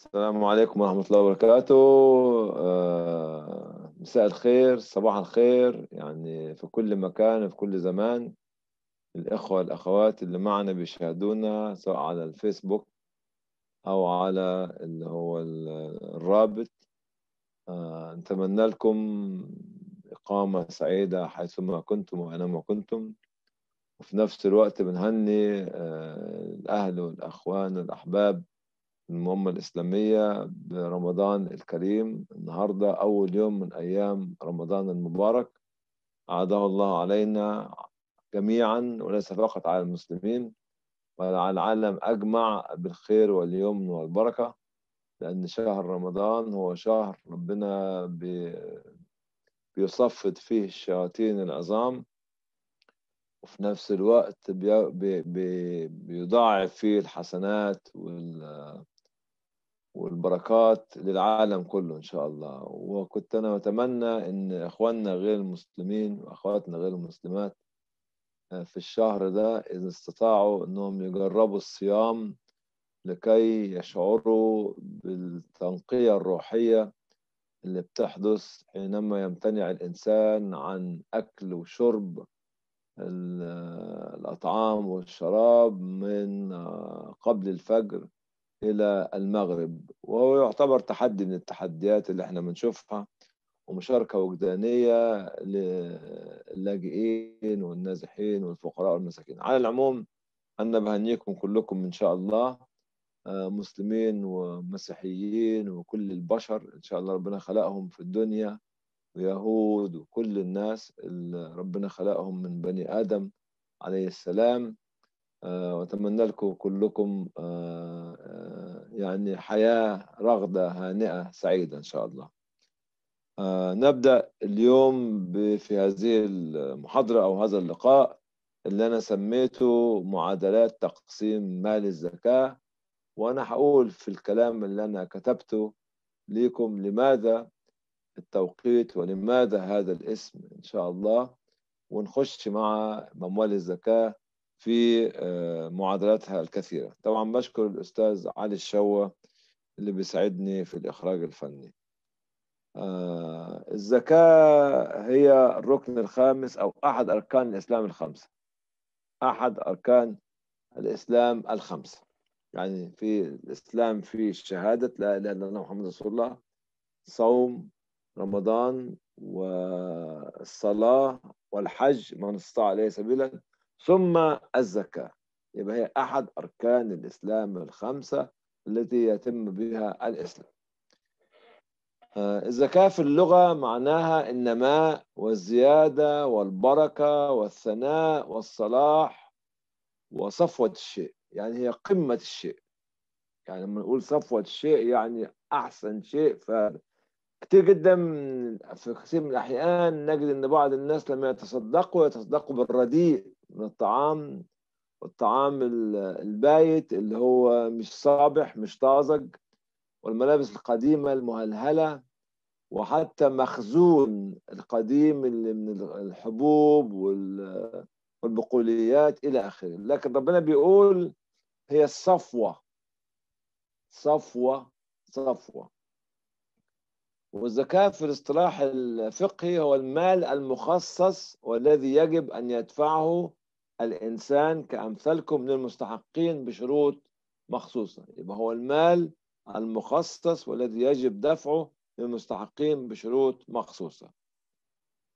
السلام عليكم ورحمة الله وبركاته آه، مساء الخير صباح الخير يعني في كل مكان في كل زمان الإخوة والأخوات اللي معنا بيشاهدونا سواء على الفيسبوك أو على اللي هو الرابط آه، نتمنى لكم إقامة سعيدة حيثما كنتم وأينما كنتم وفي نفس الوقت بنهني آه، الأهل والأخوان والأحباب المهمة الإسلامية برمضان الكريم النهاردة أول يوم من أيام رمضان المبارك عاده الله علينا جميعا وليس فقط على المسلمين بل على العالم أجمع بالخير واليمن والبركة لأن شهر رمضان هو شهر ربنا بي بيصفد فيه الشياطين العظام وفي نفس الوقت بي بي بيضاعف فيه الحسنات وال والبركات للعالم كله إن شاء الله وكنت أنا أتمنى أن إخواننا غير المسلمين وأخواتنا غير المسلمات آه، في الشهر ده إذا استطاعوا أنهم يجربوا الصيام لكي يشعروا بالتنقية الروحية اللي بتحدث حينما يمتنع الإنسان عن أكل وشرب الأطعام والشراب من آه، قبل الفجر إلى المغرب وهو يعتبر تحدي من التحديات اللي احنا بنشوفها ومشاركة وجدانية للاجئين والنازحين والفقراء والمساكين على العموم أنا بهنيكم كلكم إن شاء الله آه، مسلمين ومسيحيين وكل البشر إن شاء الله ربنا خلقهم في الدنيا ويهود وكل الناس اللي ربنا خلقهم من بني آدم عليه السلام آه، واتمنى لكم كلكم آه، آه، يعني حياه رغده هانئه سعيده ان شاء الله نبدا اليوم في هذه المحاضره او هذا اللقاء اللي انا سميته معادلات تقسيم مال الزكاه وانا هقول في الكلام اللي انا كتبته ليكم لماذا التوقيت ولماذا هذا الاسم ان شاء الله ونخش مع موال الزكاه في آه، معادلاتها الكثيرة طبعا بشكر الأستاذ علي الشوى اللي بيساعدني في الإخراج الفني الزكاة هي الركن الخامس أو أحد أركان الإسلام الخمسة أحد أركان الإسلام الخمسة يعني في الإسلام في شهادة لا إله إلا الله محمد رسول الله صوم رمضان والصلاة والحج من استطاع إليه سبيلا ثم الزكاة يبقى هي أحد أركان الإسلام الخمسة التي يتم بها الإسلام آه، الزكاة في اللغة معناها النماء والزيادة والبركة والثناء والصلاح وصفوة الشيء يعني هي قمة الشيء يعني لما نقول صفوة الشيء يعني أحسن شيء ف كتير جدا في كثير من الأحيان نجد أن بعض الناس لما يتصدقوا يتصدقوا بالرديء من الطعام والطعام البايت اللي هو مش صابح مش طازج والملابس القديمة المهلهلة وحتى مخزون القديم اللي من الحبوب والبقوليات إلى آخره لكن ربنا بيقول هي الصفوة صفوة صفوة والزكاة في الاصطلاح الفقهي هو المال المخصص والذي يجب أن يدفعه الإنسان كأمثالكم من المستحقين بشروط مخصوصة يبقى هو المال المخصص والذي يجب دفعه للمستحقين بشروط مخصوصة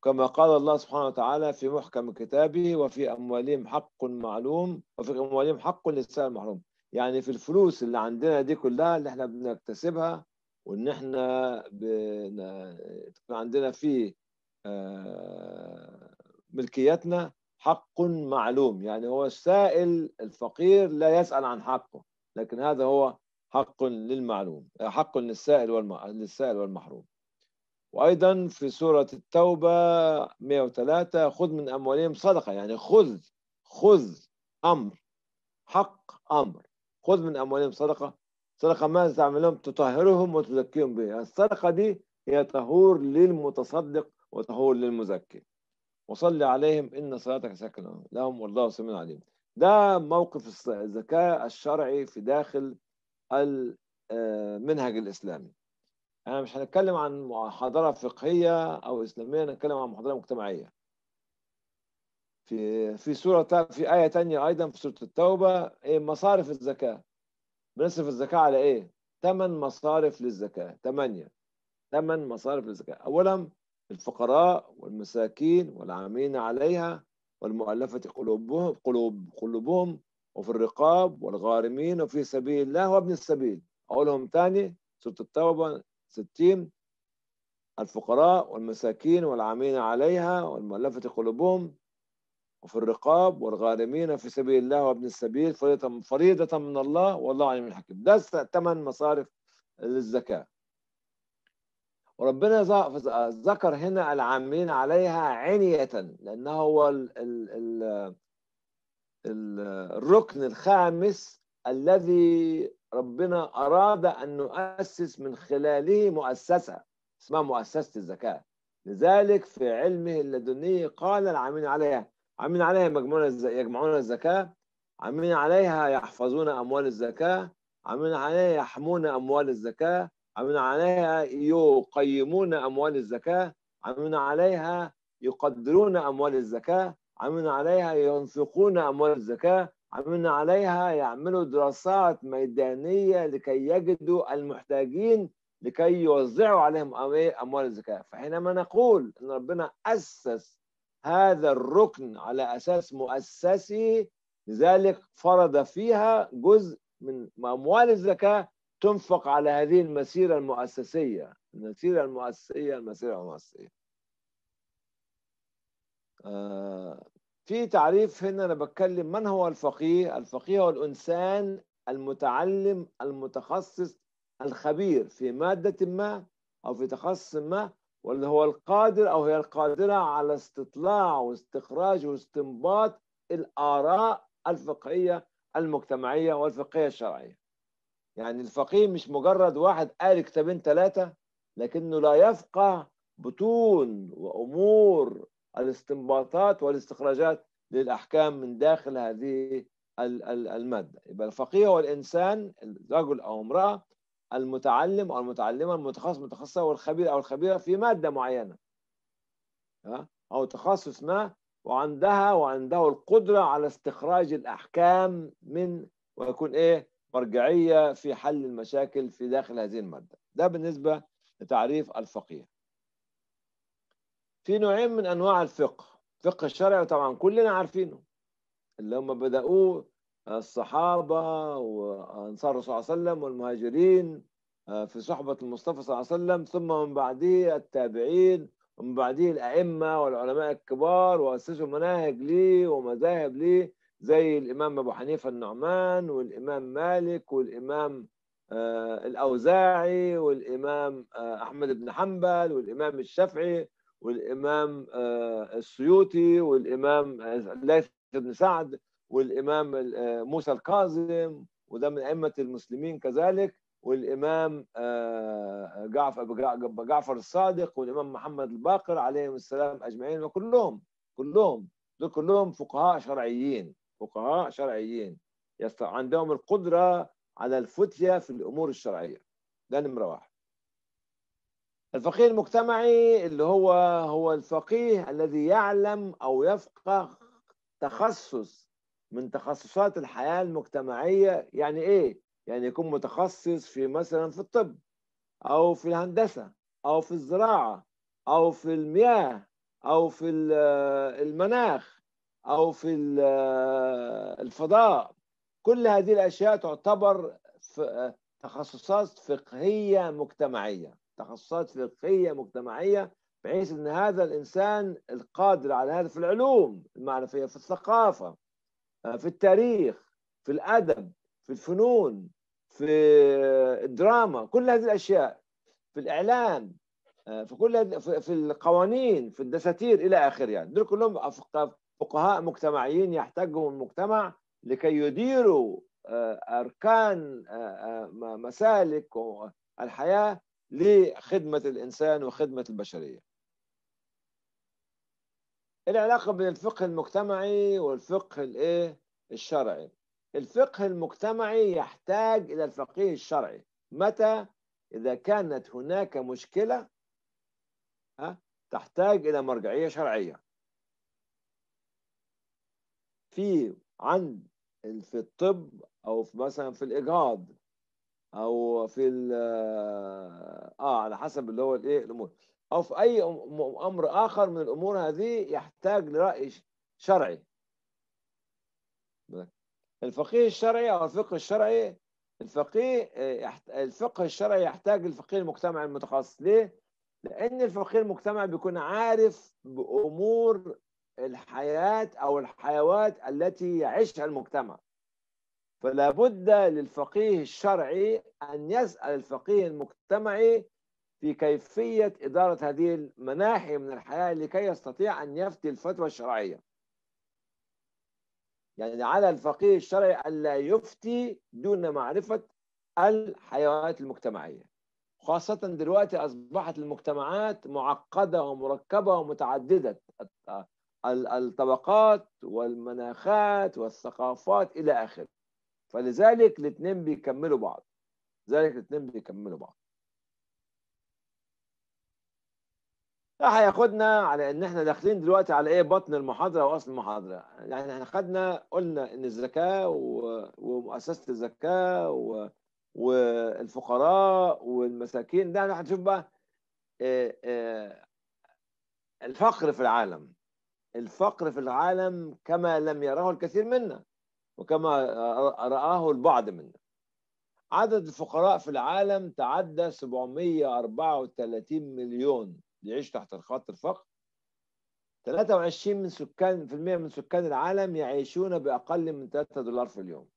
كما قال الله سبحانه وتعالى في محكم كتابه وفي أموالهم حق معلوم وفي أموالهم حق للسائل المحروم يعني في الفلوس اللي عندنا دي كلها اللي احنا بنكتسبها وان احنا بن... عندنا في آه، ملكياتنا حق معلوم يعني هو السائل الفقير لا يسأل عن حقه لكن هذا هو حق للمعلوم حق للسائل والم... للسائل والمحروم وأيضا في سورة التوبة 103 خذ من أموالهم صدقة يعني خذ خذ أمر حق أمر خذ من أموالهم صدقة صدقة ما تعملهم تطهرهم وتزكيهم بها الصدقة دي هي طهور للمتصدق وطهور للمزكي وصل عليهم إن صلاتك سكن لهم والله سميع عليم ده موقف الذكاء الشرعي في داخل المنهج آه، الإسلامي أنا مش هنتكلم عن محاضرة فقهية أو إسلامية نتكلم عن محاضرة مجتمعية في في سورة في آية تانية أيضا في سورة التوبة إيه مصارف الزكاة بنصرف الزكاة على إيه؟ ثمن مصارف للزكاة ثمانية ثمن مصارف للزكاة أولا الفقراء والمساكين والعاملين عليها والمؤلفة قلوبهم قلوب قلوبهم وفي الرقاب والغارمين وفي سبيل الله وابن السبيل أقولهم تاني سورة التوبة 60 الفقراء والمساكين والعاملين عليها والمؤلفة قلوبهم وفي الرقاب والغارمين في سبيل الله وابن السبيل فريضة, من الله والله عليم الحكيم ده ثمن مصارف للزكاة وربنا ذكر هنا العاملين عليها عنية لأنه هو الـ الـ الـ الركن الخامس الذي ربنا أراد أن نؤسس من خلاله مؤسسة اسمها مؤسسة الزكاة لذلك في علمه اللدني قال العاملين عليها عاملين عليها يجمعون الزكاة عاملين عليها يحفظون أموال الزكاة عاملين عليها يحمون أموال الزكاة عملنا عليها يقيمون أموال الزكاة عملنا عليها يقدرون أموال الزكاة عملنا عليها ينفقون أموال الزكاة عملنا عليها يعملوا دراسات ميدانية لكي يجدوا المحتاجين لكي يوزعوا عليهم أموال الزكاة فحينما نقول أن ربنا أسس هذا الركن على أساس مؤسسي لذلك فرض فيها جزء من أموال الزكاة تنفق على هذه المسيرة المؤسسية المسيرة المؤسسية المسيرة المؤسسية آه، في تعريف هنا أنا بتكلم من هو الفقيه الفقيه هو الإنسان المتعلم المتخصص الخبير في مادة ما أو في تخصص ما واللي هو القادر أو هي القادرة على استطلاع واستخراج واستنباط الآراء الفقهية المجتمعية والفقهية الشرعية يعني الفقيه مش مجرد واحد قال كتابين ثلاثة لكنه لا يفقه بطون وأمور الاستنباطات والاستخراجات للأحكام من داخل هذه المادة يبقى الفقيه هو الإنسان رجل أو امرأة المتعلم أو المتعلمة المتخصص متخصصة والخبير أو الخبيرة في مادة معينة أو تخصص ما وعندها وعنده القدرة على استخراج الأحكام من ويكون إيه مرجعية في حل المشاكل في داخل هذه المادة ده بالنسبة لتعريف الفقيه في نوعين من أنواع الفقه فقه الشرع طبعا كلنا عارفينه اللي هم بدأوه الصحابة وأنصار الرسول صلى الله عليه وسلم والمهاجرين آه، في صحبة المصطفى صلى الله عليه وسلم ثم من بعده التابعين ومن بعده الأئمة والعلماء الكبار وأسسوا مناهج ليه ومذاهب ليه زي الإمام أبو حنيفة النعمان والإمام مالك والإمام آه، الأوزاعي والإمام آه، أحمد بن حنبل والإمام الشافعي والإمام آه، السيوطي والإمام ليث بن سعد والإمام موسى الكاظم وده من أئمة المسلمين كذلك والإمام جعفر الصادق والإمام محمد الباقر عليهم السلام أجمعين وكلهم كلهم دول كلهم فقهاء شرعيين فقهاء شرعيين عندهم القدرة على الفتية في الأمور الشرعية ده نمرة واحد الفقيه المجتمعي اللي هو هو الفقيه الذي يعلم أو يفقه تخصص من تخصصات الحياة المجتمعية يعني إيه؟ يعني يكون متخصص في مثلا في الطب أو في الهندسة أو في الزراعة أو في المياه أو في المناخ او في الفضاء كل هذه الاشياء تعتبر تخصصات فقهيه مجتمعيه تخصصات فقهيه مجتمعيه بحيث ان هذا الانسان القادر على هذا في العلوم المعرفيه في الثقافه في التاريخ في الادب في الفنون في الدراما كل هذه الاشياء في الاعلام في كل في القوانين في الدساتير الى اخره يعني دول كلهم فقهاء مجتمعيين يحتاجهم المجتمع لكي يديروا آه، أركان آه، آه، مسالك الحياة لخدمة الإنسان وخدمة البشرية العلاقة بين الفقه المجتمعي والفقه الايه الشرعي الفقه المجتمعي يحتاج إلى الفقيه الشرعي متى إذا كانت هناك مشكلة تحتاج إلى مرجعية شرعية في عن في الطب او في مثلا في الاجهاض او في آه،, اه على حسب اللي هو الايه الامور او في اي امر اخر من الامور هذه يحتاج لراي شرعي الفقيه الشرعي او الفقه الشرعي الفقيه آه، الفقه الشرعي يحتاج الفقيه المجتمعي المتخصص ليه؟ لان الفقيه المجتمعي بيكون عارف بامور الحياة أو الحيوات التي يعيشها المجتمع فلا بد للفقيه الشرعي أن يسأل الفقيه المجتمعي في كيفية إدارة هذه المناحي من الحياة لكي يستطيع أن يفتي الفتوى الشرعية يعني على الفقيه الشرعي ألا يفتي دون معرفة الحيوات المجتمعية خاصة دلوقتي أصبحت المجتمعات معقدة ومركبة ومتعددة الطبقات والمناخات والثقافات الى اخره فلذلك الاثنين بيكملوا بعض لذلك الاثنين بيكملوا بعض ده هياخدنا على ان احنا داخلين دلوقتي على ايه بطن المحاضره واصل المحاضره يعني احنا خدنا قلنا ان الزكاه ومؤسسه الزكاه و... والفقراء والمساكين ده هنشوف بقى آه، آه، الفقر في العالم الفقر في العالم كما لم يره الكثير منا وكما رآه البعض منا عدد الفقراء في العالم تعدى 734 مليون يعيش تحت خط الفقر 23 من سكان في المية من سكان العالم يعيشون بأقل من 3 دولار في اليوم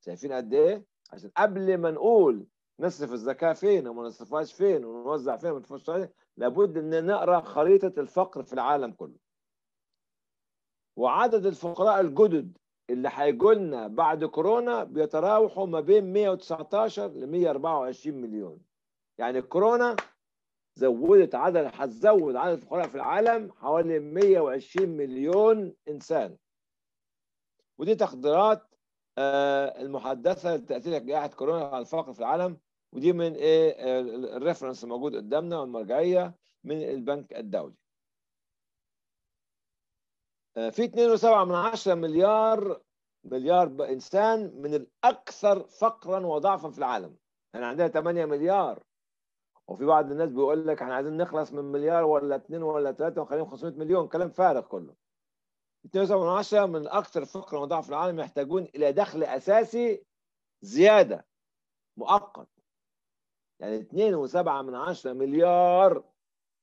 شايفين قد إيه؟ عشان قبل ما نقول نصرف الزكاه فين وما نصرفهاش فين ونوزع فين وما لابد ان نقرا خريطه الفقر في العالم كله وعدد الفقراء الجدد اللي هيجولنا لنا بعد كورونا بيتراوحوا ما بين 119 ل 124 مليون يعني كورونا زودت عدد هتزود عدد الفقراء في العالم حوالي 120 مليون انسان ودي تقديرات آه، المحدثه لتاثير جائحه كورونا على الفقر في العالم ودي من ايه آه، الريفرنس الموجود قدامنا والمرجعيه من البنك الدولي آه، في 2.7 مليار مليار انسان من الاكثر فقرا وضعفا في العالم احنا يعني عندنا 8 مليار وفي بعض الناس بيقول لك احنا عايزين نخلص من مليار ولا 2 ولا 3 ونخليهم 500 مليون كلام فارغ كله 2.7 من اكثر فقرا وضعفا في العالم يحتاجون الى دخل اساسي زياده مؤقت يعني 2.7 من عشرة مليار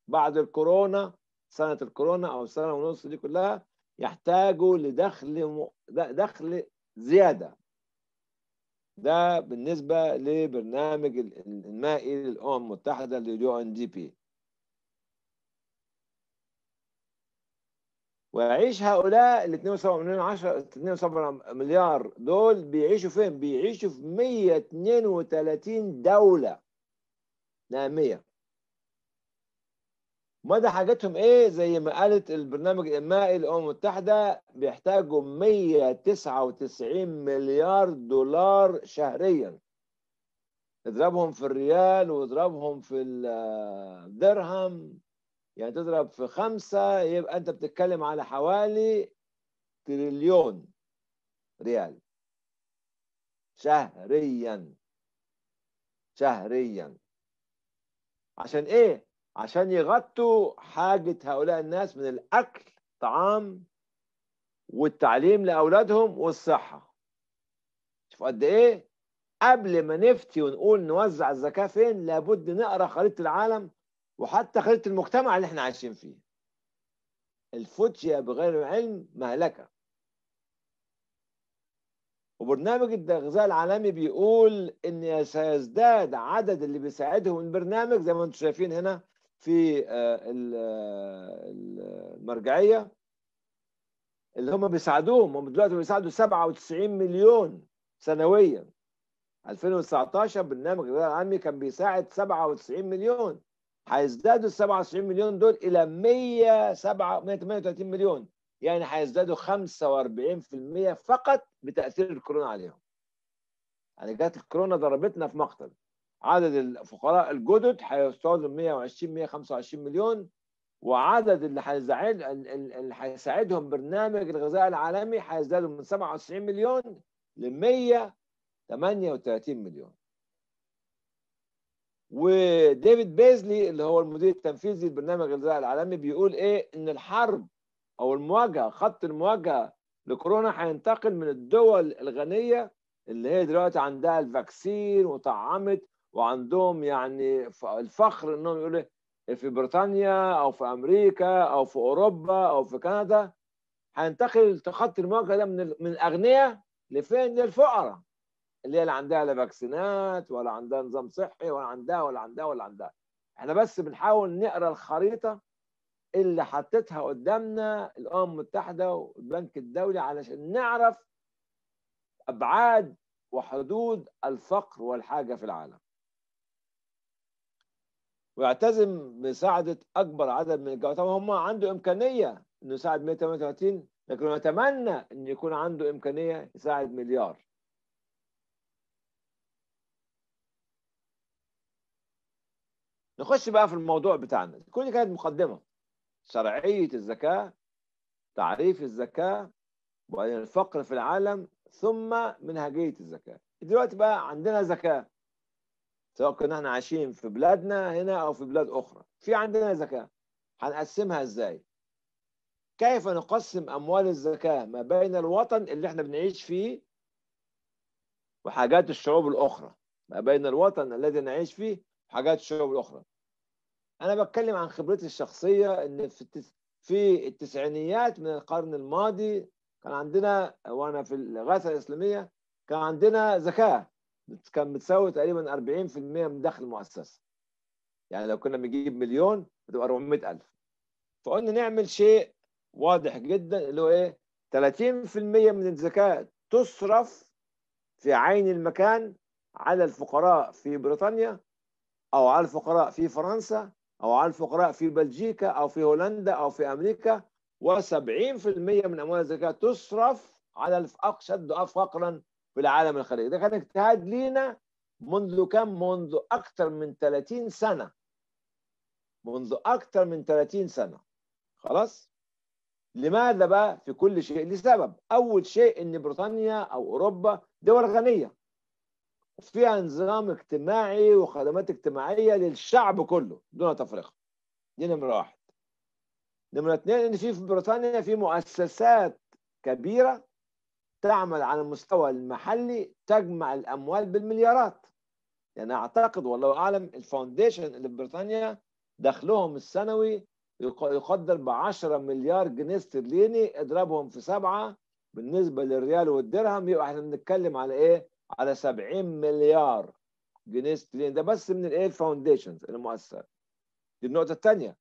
بعد الكورونا سنة الكورونا أو السنة ونص دي كلها يحتاجوا لدخل دخل زيادة ده بالنسبة لبرنامج المائي للأمم المتحدة لليو ان دي بي ويعيش هؤلاء ال 2.7 مليار دول بيعيشوا فين؟ بيعيشوا في 132 دولة ناميه مدى حاجتهم ايه زي ما قالت البرنامج الإنمائي للأمم المتحدة بيحتاجوا 199 مليار دولار شهريا اضربهم في الريال واضربهم في الدرهم يعني تضرب في خمسة يبقى أنت بتتكلم على حوالي تريليون ريال شهريا شهريا عشان ايه عشان يغطوا حاجه هؤلاء الناس من الاكل طعام والتعليم لاولادهم والصحه شوف قد ايه قبل ما نفتي ونقول نوزع الزكاه فين لابد نقرا خريطه العالم وحتى خريطه المجتمع اللي احنا عايشين فيه الفوتشيا بغير العلم مهلكة وبرنامج الغذاء العالمي بيقول ان سيزداد عدد اللي بيساعدهم البرنامج زي ما انتم شايفين هنا في آه، آه، المرجعيه اللي هم بيساعدوهم هم دلوقتي بيساعدوا 97 مليون سنويا 2019 برنامج الغذاء العالمي كان بيساعد 97 مليون هيزدادوا ال 97 مليون دول الى 107 138 مليون يعني هيزدادوا 45% فقط بتاثير الكورونا عليهم يعني جت الكورونا ضربتنا في مقتل عدد الفقراء الجدد هيوصلوا 120 125 مليون وعدد اللي هيساعد اللي هيساعدهم برنامج الغذاء العالمي هيزدادوا من 97 مليون ل 138 مليون وديفيد بيزلي اللي هو المدير التنفيذي لبرنامج الغذاء العالمي بيقول ايه ان الحرب او المواجهه خط المواجهه لكورونا هينتقل من الدول الغنيه اللي هي دلوقتي عندها الفاكسين وطعمت وعندهم يعني الفخر انهم يقولوا إيه، إيه في بريطانيا او في امريكا او في اوروبا او في كندا هينتقل خط المواجهه ده من من الاغنياء لفين؟ للفقراء اللي هي اللي عندها لا فاكسينات ولا عندها نظام صحي ولا عندها ولا عندها ولا عندها احنا بس بنحاول نقرا الخريطه اللي حطتها قدامنا الامم المتحده والبنك الدولي علشان نعرف ابعاد وحدود الفقر والحاجه في العالم. ويعتزم مساعده اكبر عدد من الجواب طبعا هم عنده امكانيه انه يساعد 138 لكن نتمنى ان يكون عنده امكانيه يساعد مليار. نخش بقى في الموضوع بتاعنا كل دي كانت مقدمه شرعية الزكاة تعريف الزكاة وبعدين الفقر في العالم ثم منهجية الزكاة دلوقتي بقى عندنا زكاة سواء كنا احنا عايشين في بلادنا هنا أو في بلاد أخرى في عندنا زكاة هنقسمها إزاي كيف نقسم أموال الزكاة ما بين الوطن اللي احنا بنعيش فيه وحاجات الشعوب الأخرى ما بين الوطن الذي نعيش فيه وحاجات الشعوب الأخرى انا بتكلم عن خبرتي الشخصيه ان في في التسعينيات من القرن الماضي كان عندنا وانا في الغاثه الاسلاميه كان عندنا زكاه كان بتساوي تقريبا 40% من دخل المؤسسه يعني لو كنا بنجيب مليون بتبقى 400000 فقلنا نعمل شيء واضح جدا اللي هو ايه 30% من الزكاه تصرف في عين المكان على الفقراء في بريطانيا او على الفقراء في فرنسا أو على الفقراء في بلجيكا أو في هولندا أو في أمريكا و70% من أموال الزكاة تصرف على الأشد فقرا في العالم الخارجي ده كان اجتهاد لينا منذ كم منذ أكثر من 30 سنة منذ أكثر من 30 سنة خلاص لماذا بقى في كل شيء لسبب أول شيء إن بريطانيا أو أوروبا دول غنية وفيها نظام اجتماعي وخدمات اجتماعيه للشعب كله دون تفرقه دي نمره واحد نمره اثنين ان في في بريطانيا في مؤسسات كبيره تعمل على المستوى المحلي تجمع الاموال بالمليارات يعني اعتقد والله اعلم الفاونديشن اللي في بريطانيا دخلهم السنوي يقدر ب 10 مليار جنيه استرليني اضربهم في سبعه بالنسبه للريال والدرهم يبقى احنا بنتكلم على ايه؟ على 70 مليار جنيه استرليني ده بس من الايه الفاونديشنز المؤسسات دي النقطه الثانيه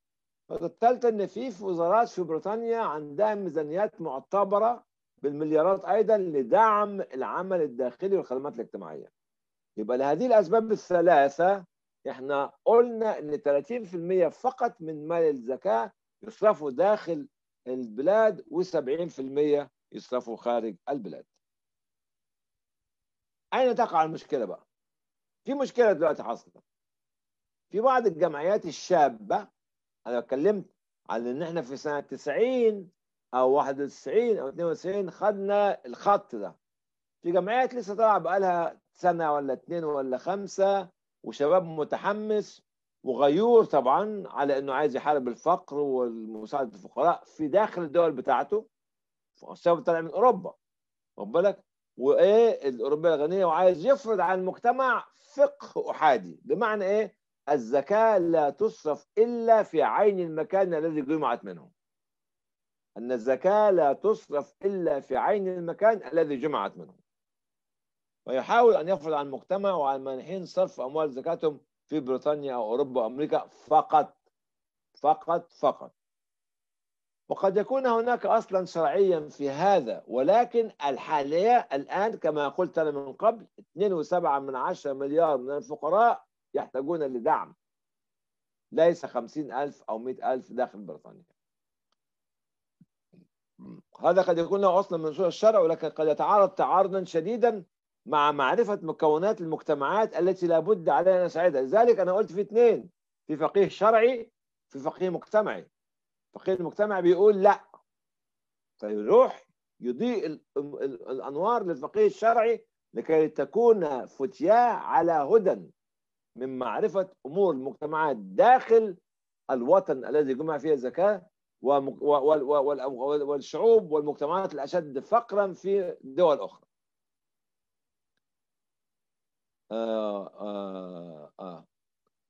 النقطه الثالثه ان في وزارات في بريطانيا عندها ميزانيات معتبره بالمليارات ايضا لدعم العمل الداخلي والخدمات الاجتماعيه يبقى لهذه الاسباب الثلاثه احنا قلنا ان 30% فقط من مال الزكاه يصرفوا داخل البلاد و70% يصرفوا خارج البلاد اين تقع المشكله بقى؟ في مشكله دلوقتي حصلت في بعض الجمعيات الشابه انا اتكلمت على ان احنا في سنه 90 او 91 او 92 خدنا الخط ده في جمعيات لسه طالعه بقالها سنه ولا اتنين ولا خمسه وشباب متحمس وغيور طبعا على انه عايز يحارب الفقر ومساعده الفقراء في داخل الدول بتاعته السبب طالع من اوروبا واخد بالك وايه الاوروبيه الغنيه وعايز يفرض على المجتمع فقه احادي بمعنى ايه الزكاه لا تصرف الا في عين المكان الذي جمعت منه ان الزكاه لا تصرف الا في عين المكان الذي جمعت منه ويحاول ان يفرض على المجتمع وعلى المانحين صرف اموال زكاتهم في بريطانيا او اوروبا وامريكا فقط فقط فقط وقد يكون هناك اصلا شرعيا في هذا ولكن الحاليه الان كما قلت انا من قبل 2.7 من 10 مليار من الفقراء يحتاجون لدعم ليس 50 ألف أو 100 ألف داخل بريطانيا هذا قد يكون له أصلا من منشور الشرع ولكن قد يتعارض تعارضا شديدا مع معرفة مكونات المجتمعات التي لا بد علينا أن نساعدها لذلك أنا قلت في اثنين في فقيه شرعي في فقيه مجتمعي فقير المجتمع بيقول لا فيروح يضيء الانوار للفقيه الشرعي لكي تكون فتياه على هدى من معرفه امور المجتمعات داخل الوطن الذي جمع فيه الزكاه والشعوب والمجتمعات الاشد فقرا في دول اخرى. آه آه آه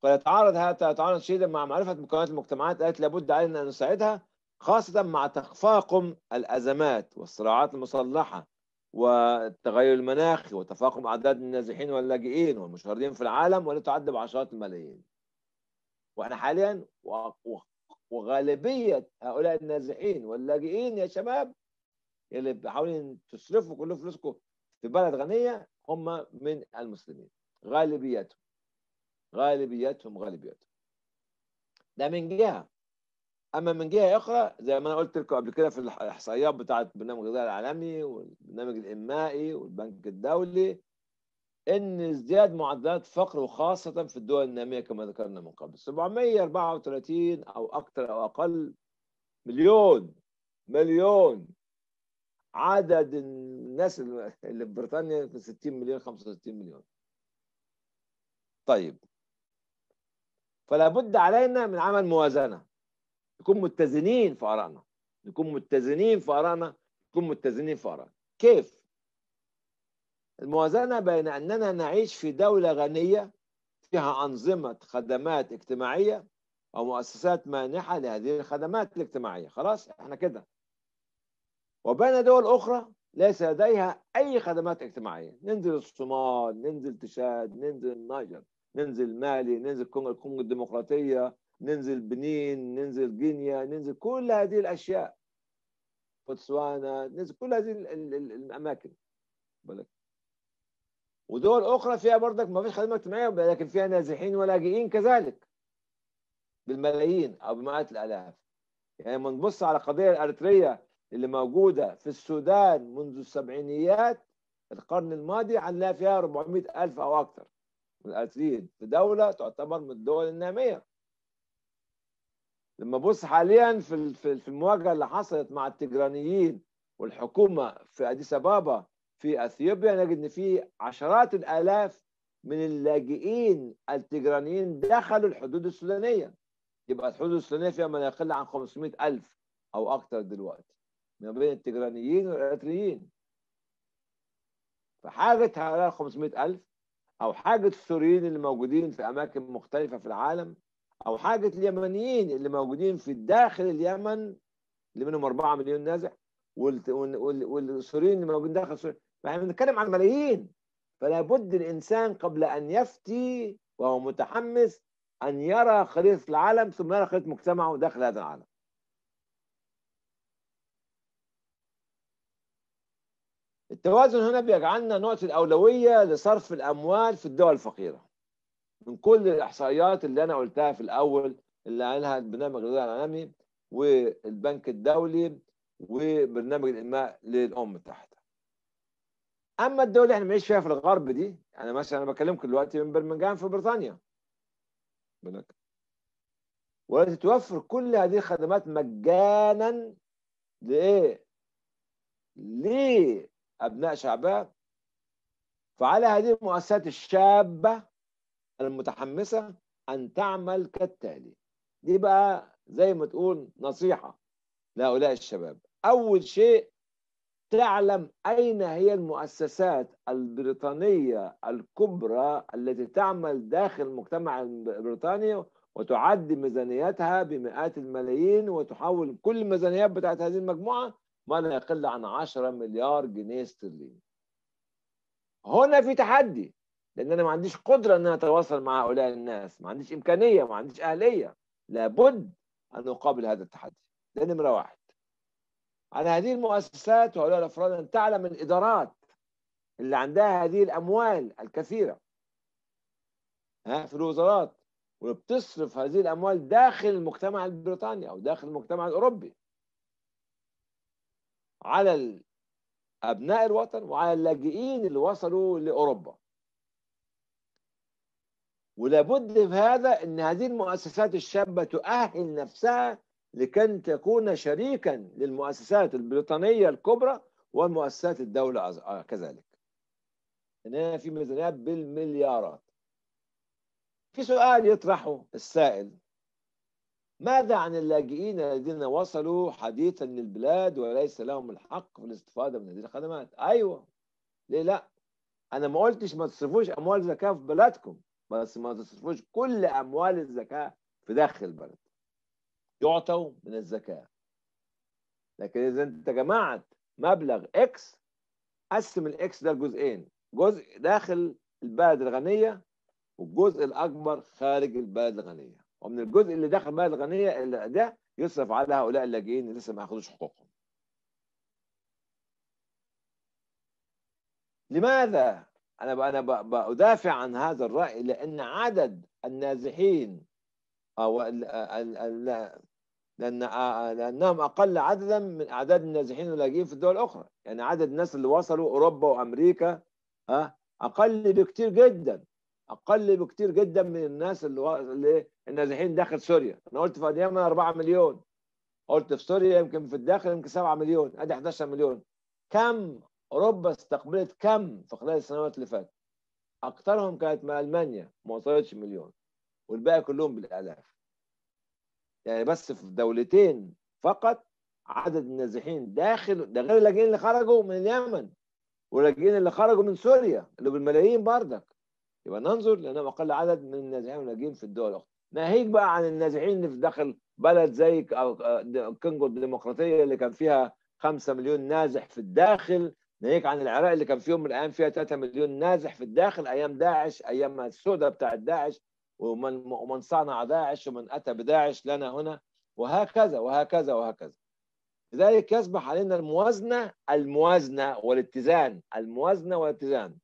فيتعارض هذا تعارض شديدا مع معرفة مكونات المجتمعات التي لابد علينا أن نساعدها خاصة مع تفاقم الأزمات والصراعات المسلحة والتغير المناخي وتفاقم أعداد النازحين واللاجئين والمشردين في العالم والتي تعد بعشرات الملايين وإحنا حاليا وغالبية هؤلاء النازحين واللاجئين يا شباب اللي بحاولين تصرفوا كل فلوسكم في بلد غنية هم من المسلمين غالبيتهم غالبيتهم غالبيتهم ده من جهه اما من جهه اخرى زي ما انا قلت لكم قبل كده في الاحصائيات بتاعه برنامج الغذاء العالمي والبرنامج الانمائي والبنك الدولي ان ازدياد معدلات فقر وخاصه في الدول الناميه كما ذكرنا من قبل 734 او اكثر او اقل مليون مليون عدد الناس اللي في بريطانيا في 60 مليون 65 مليون طيب فلا بد علينا من عمل موازنه نكون متزنين في ارائنا نكون متزنين في ارائنا نكون متزنين في ارائنا كيف الموازنه بين اننا نعيش في دوله غنيه فيها انظمه خدمات اجتماعيه او مؤسسات مانحه لهذه الخدمات الاجتماعيه خلاص احنا كده وبين دول اخرى ليس لديها اي خدمات اجتماعيه ننزل الصومال ننزل تشاد ننزل النيجر ننزل مالي ننزل كونغو الكونغو الديمقراطيه ننزل بنين ننزل غينيا ننزل كل هذه الاشياء بوتسوانا ننزل كل هذه الاماكن بالك ودول اخرى فيها برضك ما فيش خدمه اجتماعيه لكن فيها نازحين ولاجئين كذلك بالملايين او بمئات الالاف يعني لما نبص على القضيه الاريتريه اللي موجوده في السودان منذ السبعينيات القرن الماضي علّا فيها 400 ألف أو أكثر الاتليت في دولة تعتبر من الدول النامية لما بص حاليا في في المواجهة اللي حصلت مع التجرانيين والحكومة في أديس أبابا في أثيوبيا نجد إن في عشرات الآلاف من اللاجئين التجرانيين دخلوا الحدود السودانية يبقى الحدود السودانية فيها ما يقل عن 500 ألف أو أكثر دلوقتي ما بين التجرانيين والإريتريين فحاجة هؤلاء 500 ألف او حاجه السوريين اللي موجودين في اماكن مختلفه في العالم او حاجه اليمنيين اللي موجودين في داخل اليمن اللي منهم 4 مليون نازح والسوريين اللي موجودين داخل سوريا فاحنا بنتكلم عن ملايين فلا بد الانسان قبل ان يفتي وهو متحمس ان يرى خريطه العالم ثم يرى خريطه مجتمعه داخل هذا العالم التوازن هنا بيجعلنا نقطة الأولوية لصرف الأموال في الدول الفقيرة من كل الإحصائيات اللي أنا قلتها في الأول اللي عملها البرنامج الغذائي العالمي والبنك الدولي وبرنامج الإنماء للأمم المتحدة أما الدول اللي احنا بنعيش فيها في الغرب دي أنا يعني مثلا أنا بكلمكم دلوقتي من برمنجهام في بريطانيا والتي توفر كل هذه الخدمات مجانا لإيه؟ ليه أبناء شعبها فعلى هذه المؤسسات الشابة المتحمسة أن تعمل كالتالي دي بقى زي ما تقول نصيحة لهؤلاء الشباب أول شيء تعلم أين هي المؤسسات البريطانية الكبرى التي تعمل داخل المجتمع البريطاني وتعد ميزانياتها بمئات الملايين وتحول كل الميزانيات بتاعت هذه المجموعة ما لا يقل عن 10 مليار جنيه استرليني هنا في تحدي لان انا ما عنديش قدره ان انا اتواصل مع هؤلاء الناس ما عنديش امكانيه ما عنديش اهليه لابد ان اقابل هذا التحدي ده نمره واحد على هذه المؤسسات وهؤلاء الافراد ان تعلم الادارات اللي عندها هذه الاموال الكثيره ها في الوزارات وبتصرف هذه الاموال داخل المجتمع البريطاني او داخل المجتمع الاوروبي على أبناء الوطن وعلى اللاجئين اللي وصلوا لأوروبا ولابد في هذا أن هذه المؤسسات الشابة تؤهل نفسها لكي تكون شريكا للمؤسسات البريطانية الكبرى ومؤسسات الدولة آه، كذلك هنا في ميزانيات بالمليارات في سؤال يطرحه السائل ماذا عن اللاجئين الذين وصلوا حديثا للبلاد وليس لهم الحق في الاستفادة من هذه الخدمات أيوة ليه لا أنا ما قلتش ما تصرفوش أموال زكاة في بلدكم بس ما تصرفوش كل أموال الزكاة في داخل البلد يعطوا من الزكاة لكن إذا أنت جمعت مبلغ إكس قسم الإكس ده لجزئين جزء داخل البلد الغنية والجزء الأكبر خارج البلد الغنية ومن الجزء اللي دخل مال الغنيه اللي ده يصرف على هؤلاء اللاجئين اللي لسه ما ياخدوش حقوقهم. لماذا انا انا بدافع عن هذا الراي لان عدد النازحين او لان لانهم اقل عددا من اعداد النازحين واللاجئين في الدول الاخرى يعني عدد الناس اللي وصلوا اوروبا وامريكا ها اقل بكتير جدا اقل بكتير جدا من الناس اللي النازحين داخل سوريا انا قلت في اليمن 4 مليون قلت في سوريا يمكن في الداخل يمكن 7 مليون ادي 11 مليون كم اوروبا استقبلت كم في خلال السنوات اللي فاتت اكثرهم كانت مع المانيا ما وصلتش مليون والباقي كلهم بالالاف يعني بس في دولتين فقط عدد النازحين داخل ده غير اللاجئين اللي خرجوا من اليمن واللاجئين اللي خرجوا من سوريا اللي بالملايين بردك يبقى ننظر لانهم اقل عدد من النازحين واللاجئين في الدول الاخرى ناهيك بقى عن النازحين اللي في داخل بلد زي آه، كونغو الديمقراطيه اللي كان فيها 5 مليون نازح في الداخل ناهيك عن العراق اللي كان في يوم من الايام فيها 3 مليون نازح في الداخل ايام داعش ايام السودة بتاعت داعش ومن ومن صنع داعش ومن اتى بداعش لنا هنا وهكذا وهكذا وهكذا لذلك يصبح علينا الموازنه الموازنه والاتزان الموازنه والاتزان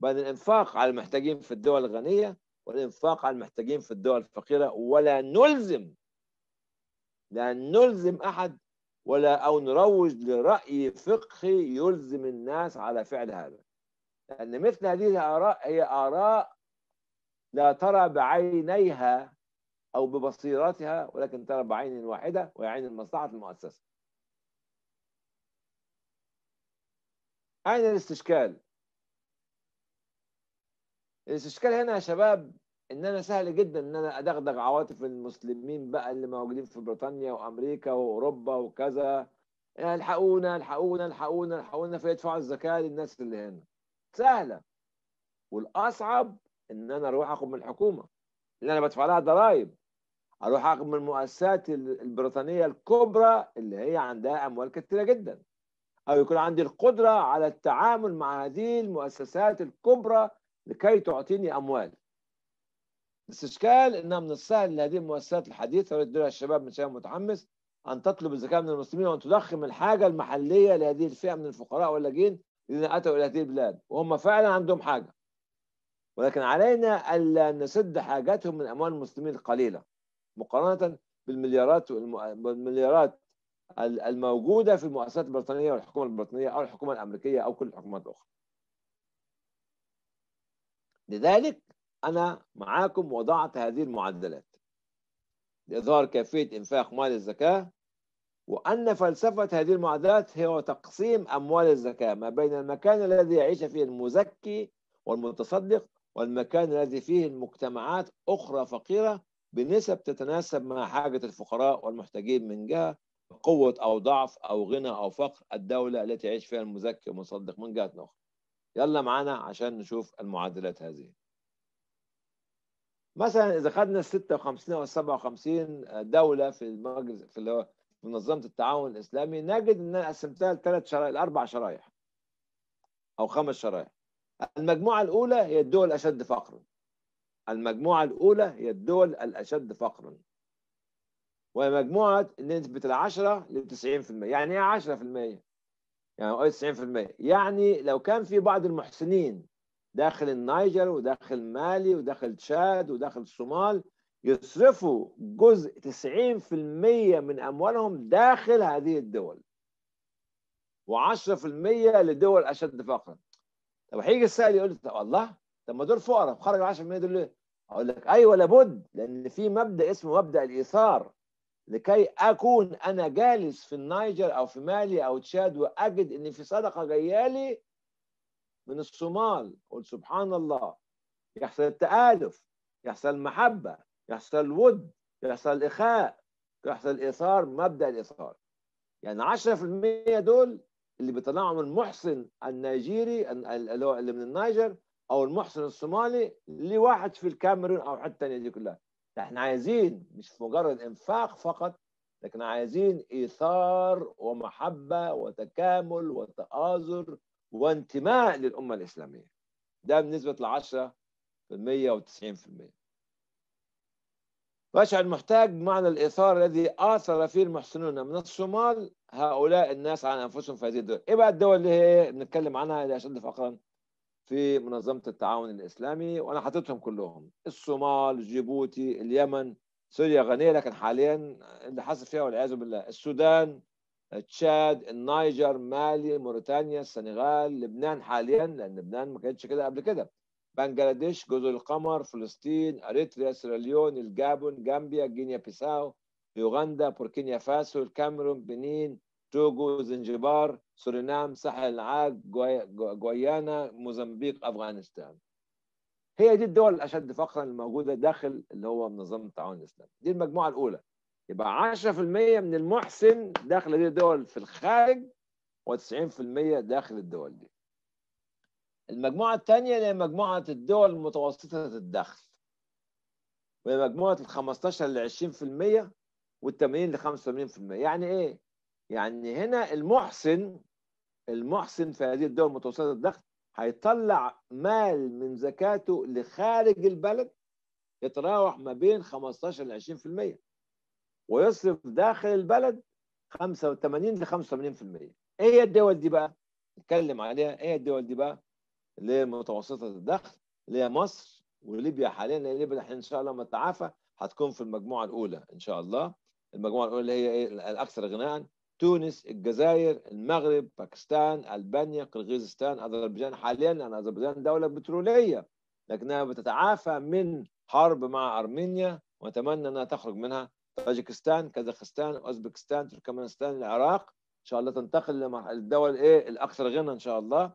بين الانفاق على المحتاجين في الدول الغنيه والإنفاق على المحتاجين في الدول الفقيرة ولا نلزم لا نلزم أحد ولا أو نروج لرأي فقهي يلزم الناس على فعل هذا لأن مثل هذه الآراء هي آراء لا ترى بعينيها أو ببصيرتها ولكن ترى بعين واحدة وهي عين المؤسسة أين الاستشكال؟ الاشكال هنا يا شباب ان انا سهل جدا ان انا ادغدغ عواطف المسلمين بقى اللي موجودين في بريطانيا وامريكا واوروبا وكذا الحقونا الحقونا الحقونا الحقونا في يدفعوا الزكاه للناس اللي هنا سهله والاصعب ان انا اروح اخد من الحكومه اللي انا بدفع لها ضرائب اروح اخد من المؤسسات البريطانيه الكبرى اللي هي عندها اموال كثيره جدا او يكون عندي القدره على التعامل مع هذه المؤسسات الكبرى لكي تعطيني اموال الاستشكال انها من السهل لهذه المؤسسات الحديثه ويديرها الشباب من شباب متحمس ان تطلب الزكاه من المسلمين وان تضخم الحاجه المحليه لهذه الفئه من الفقراء واللاجئين الذين اتوا الى هذه البلاد وهم فعلا عندهم حاجه ولكن علينا الا نسد حاجاتهم من اموال المسلمين القليله مقارنه بالمليارات والمليارات الموجوده في المؤسسات البريطانيه والحكومه البريطانيه او الحكومه الامريكيه او كل الحكومات الاخرى لذلك أنا معاكم وضعت هذه المعدلات لإظهار كيفية إنفاق مال الزكاة وأن فلسفة هذه المعدلات هي تقسيم أموال الزكاة ما بين المكان الذي يعيش فيه المزكي والمتصدق والمكان الذي فيه المجتمعات أخرى فقيرة بنسب تتناسب مع حاجة الفقراء والمحتاجين من جهة قوة أو ضعف أو غنى أو فقر الدولة التي يعيش فيها المزكي والمتصدق من جهة أخرى يلا معانا عشان نشوف المعادلات هذه مثلا اذا خدنا ال 56 او ال آه، 57 دوله في المجلس في اللي هو منظمه التعاون الاسلامي نجد ان انا قسمتها لثلاث شرائح لاربع شرائح او خمس شرائح المجموعه الاولى هي الدول الاشد فقرا المجموعه الاولى هي الدول الاشد فقرا ومجموعه نسبه العشرة ل 90% يعني ايه 10% يعني 90% يعني لو كان في بعض المحسنين داخل النيجر وداخل مالي وداخل تشاد وداخل الصومال يصرفوا جزء 90% من اموالهم داخل هذه الدول و10% لدول اشد فقرا طب هيجي السائل يقول لي والله طب ما دول فقراء خرجوا 10% دول ليه؟ اقول لك ايوه لابد لان في مبدا اسمه مبدا الايثار لكي اكون انا جالس في النيجر او في مالي او تشاد واجد ان في صدقه جايه لي من الصومال قل سبحان الله يحصل التآلف يحصل محبة يحصل ود يحصل إخاء يحصل ايثار مبدأ الايثار يعني 10% دول اللي بيطلعوا من المحسن النيجيري اللي من النيجر أو المحسن الصومالي لواحد في الكاميرون أو حتى الثانيه دي كلها فاحنا عايزين مش مجرد انفاق فقط لكن عايزين ايثار ومحبه وتكامل وتآزر وانتماء للامه الاسلاميه ده بنسبه ل 10% و90% واشعر المحتاج بمعنى الايثار الذي اثر فيه المحسنون من الصومال هؤلاء الناس عن انفسهم في هذه الدول ايه بقى الدول اللي هي بنتكلم عنها اللي اشد فقرا في منظمه التعاون الاسلامي وانا حاططهم كلهم الصومال جيبوتي اليمن سوريا غنيه لكن حاليا اللي حاصل فيها والعياذ بالله السودان تشاد النيجر مالي موريتانيا السنغال لبنان حاليا لان لبنان ما كانتش كده قبل كده بنجلاديش جزر القمر فلسطين اريتريا سيراليون الجابون جامبيا جينيا بيساو يوغندا بوركينيا فاسو الكاميرون بنين توغو زنجبار سورينام ساحل العاج غويانا موزمبيق افغانستان هي دي الدول الاشد فقرا الموجوده داخل اللي هو منظمه التعاون الاسلامي دي المجموعه الاولى يبقى 10% من المحسن داخل هذه الدول في الخارج و90% داخل الدول دي المجموعه الثانيه هي مجموعه الدول متوسطه الدخل وهي مجموعه ال 15 ل 20% وال 80 ل 85% يعني ايه يعني هنا المحسن المحسن في هذه الدول متوسطه الدخل هيطلع مال من زكاته لخارج البلد يتراوح ما بين 15 ل 20% ويصرف داخل البلد 85 ل 85% ايه هي الدول دي بقى؟ نتكلم عليها ايه هي الدول دي بقى؟ اللي هي متوسطه الدخل اللي هي مصر وليبيا حاليا ليبيا الحين ان شاء الله لما تعافى هتكون في المجموعه الاولى ان شاء الله المجموعه الاولى اللي هي ايه الاكثر غناء تونس الجزائر المغرب باكستان ألبانيا قرغيزستان أذربيجان حاليا لأن أذربيجان دولة بترولية لكنها بتتعافى من حرب مع أرمينيا ونتمنى أنها تخرج منها طاجكستان كازاخستان أوزبكستان تركمانستان العراق إن شاء الله تنتقل للدول إيه الأكثر غنى إن شاء الله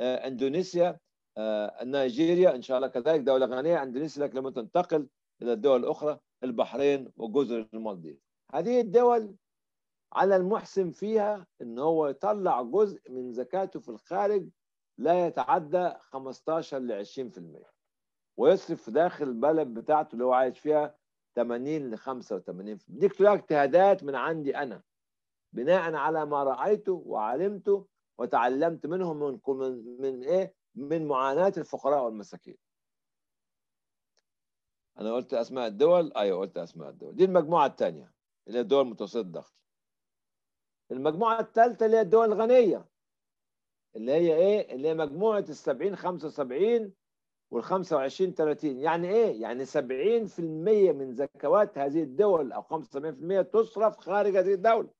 آه إندونيسيا آه نيجيريا إن شاء الله كذلك دولة غنية إندونيسيا لكن لما تنتقل إلى الدول الأخرى البحرين وجزر المالديف هذه الدول على المحسن فيها ان هو يطلع جزء من زكاته في الخارج لا يتعدى 15 ل 20% ويصرف في داخل البلد بتاعته اللي هو عايش فيها 80 ل 85% دي كلها اجتهادات من عندي انا بناء على ما رايته وعلمته وتعلمت منهم من من, ايه من معاناه الفقراء والمساكين انا قلت اسماء الدول ايوه قلت اسماء الدول دي المجموعه الثانيه اللي هي الدول متوسطه الدخل المجموعه الثالثه اللي هي الدول الغنيه اللي هي ايه اللي هي مجموعه ال70 75 وال25 30 يعني ايه يعني 70% من زكوات هذه الدول او 75% تصرف خارج هذه الدوله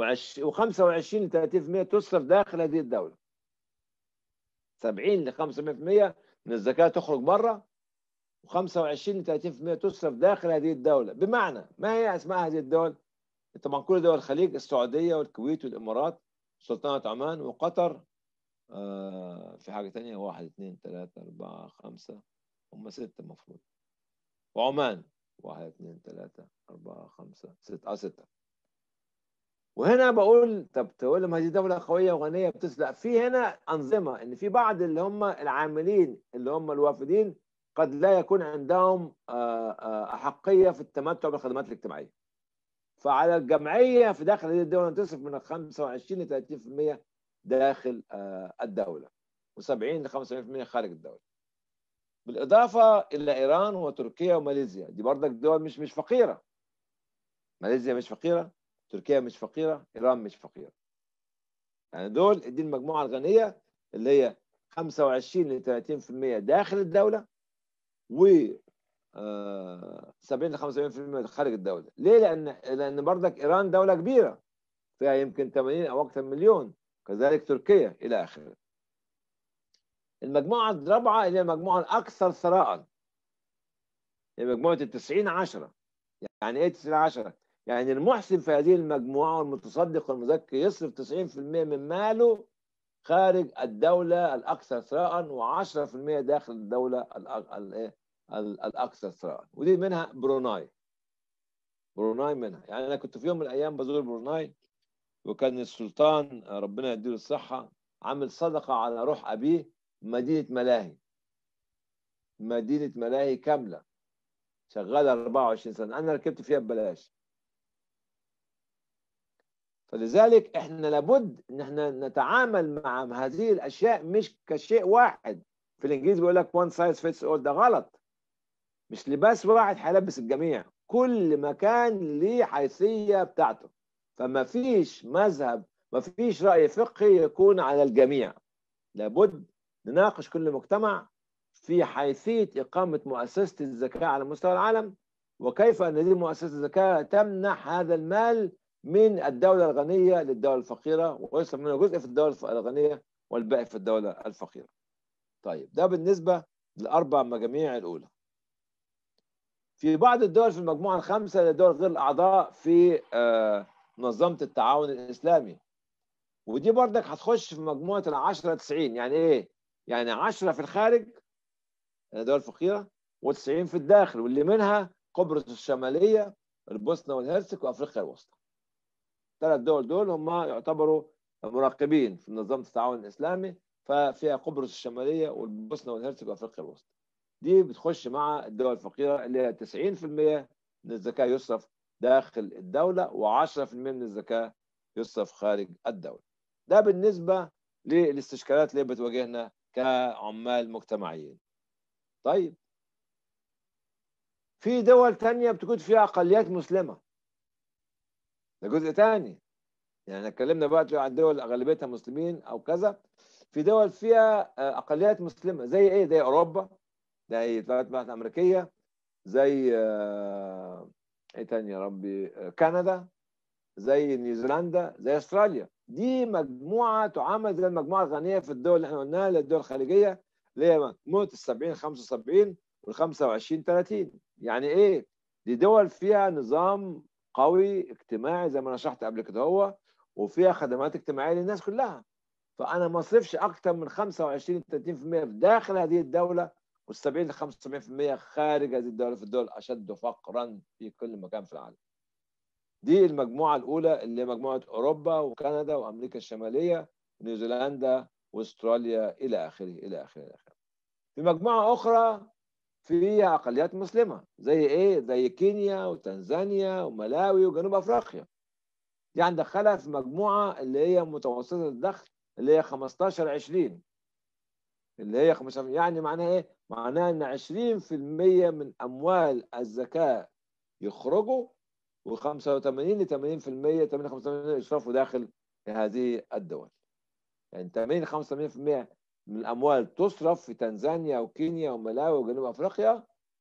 و25 30% تصرف داخل هذه الدوله 70 ل 50% من الزكاه تخرج بره و25 ل 30% تصرف داخل هذه الدولة بمعنى ما هي أسماء هذه الدول؟ طبعا كل دول الخليج السعودية والكويت والإمارات سلطنة عمان وقطر آه في حاجة تانية واحد اثنين ثلاثة أربعة خمسة هم ستة المفروض وعمان واحد اثنين ثلاثة أربعة خمسة ستة آه ستة وهنا بقول طب تقول لهم هذه دولة قوية وغنية بتسلق في هنا أنظمة إن في بعض اللي هم العاملين اللي هم الوافدين قد لا يكون عندهم آه، آه، أحقية في التمتع بالخدمات الاجتماعية فعلى الجمعية في داخل هذه الدولة أن تصرف من 25 ل 30% داخل آه، الدولة و70 ل 75% خارج الدولة بالإضافة إلى إيران وتركيا وماليزيا دي برضك دول مش مش فقيرة ماليزيا مش فقيرة تركيا مش فقيرة إيران مش فقيرة يعني دول دي المجموعة الغنية اللي هي 25 ل 30% داخل الدولة و 70 ل 75% من خارج الدوله ليه لان لان برضك ايران دوله كبيره فيها يمكن 80 او اكثر مليون كذلك تركيا الى اخره المجموعه الرابعه هي المجموعه الاكثر ثراء هي مجموعه ال 90 10 يعني ايه 90 10 يعني المحسن في هذه المجموعه والمتصدق والمزكي يصرف 90% من ماله خارج الدوله الاكثر ثراء و10% داخل الدوله الايه الاكثر ثراء ودي منها بروناي بروناي منها يعني انا كنت في يوم من الايام بزور بروناي وكان السلطان ربنا يديله الصحه عامل صدقه على روح ابيه مدينه ملاهي مدينه ملاهي كامله شغاله 24 سنه انا ركبت فيها ببلاش فلذلك احنا لابد ان احنا نتعامل مع هذه الاشياء مش كشيء واحد في الانجليزي بيقول لك وان سايز فيتس اول ده غلط مش لباس واحد هيلبس الجميع كل مكان ليه حيثيه بتاعته فما فيش مذهب ما فيش راي فقهي يكون على الجميع لابد نناقش كل مجتمع في حيثيه اقامه مؤسسه الزكاه على مستوى العالم وكيف ان هذه مؤسسه الزكاه تمنح هذا المال من الدوله الغنيه للدوله الفقيره ويصرف منه جزء في الدوله الغنيه والباقي في الدوله الفقيره. طيب ده بالنسبه للاربع مجاميع الاولى. في بعض الدول في المجموعة الخامسة لدول غير الأعضاء في آه، منظمة التعاون الإسلامي ودي بردك هتخش في مجموعة العشرة 90 يعني إيه؟ يعني 10 في الخارج دول فقيرة و90 في الداخل واللي منها قبرص الشمالية البوسنة والهرسك وأفريقيا الوسطى الثلاث دول دول هم يعتبروا مراقبين في منظمة التعاون الإسلامي ففيها قبرص الشمالية والبوسنة والهرسك وأفريقيا الوسطى دي بتخش مع الدول الفقيره اللي هي 90% من الزكاه يصرف داخل الدوله و10% من الزكاه يصرف خارج الدوله. ده بالنسبه للاستشكالات اللي بتواجهنا كعمال مجتمعيين. طيب في دول تانية بتكون فيها اقليات مسلمه. ده جزء تاني. يعني احنا اتكلمنا بقى عن دول اغلبيتها مسلمين او كذا في دول فيها اقليات مسلمه زي ايه؟ زي اوروبا زي الولايات المتحده الامريكيه زي آه، ايه تاني يا ربي آه، كندا زي نيوزيلندا زي استراليا دي مجموعه تعامل زي المجموعه الغنيه في الدول اللي احنا قلناها للدول الخليجيه اللي هي مجموعه ال 70 75 وال 25 30 يعني ايه؟ دي دول فيها نظام قوي اجتماعي زي ما انا شرحت قبل كده هو وفيها خدمات اجتماعيه للناس كلها فانا ما اصرفش اكتر من 25 30% في داخل هذه الدوله وال70 ل 75% خارج هذه الدول في الدول اشد فقرا في كل مكان في العالم. دي المجموعه الاولى اللي مجموعه اوروبا وكندا وامريكا الشماليه ونيوزيلندا واستراليا الى اخره الى اخره الى اخره. في مجموعه اخرى فيها اقليات مسلمه زي ايه؟ زي كينيا وتنزانيا وملاوي وجنوب افريقيا. يعني دخلها في مجموعه اللي هي متوسطه الدخل اللي هي 15 20 اللي هي 15% يعني معناها ايه؟ معناها ان 20% من اموال الزكاه يخرجوا و85 ل 80% 85 يصرفوا داخل هذه الدول. يعني 80 85% من الاموال تصرف في تنزانيا وكينيا وملاوي وجنوب افريقيا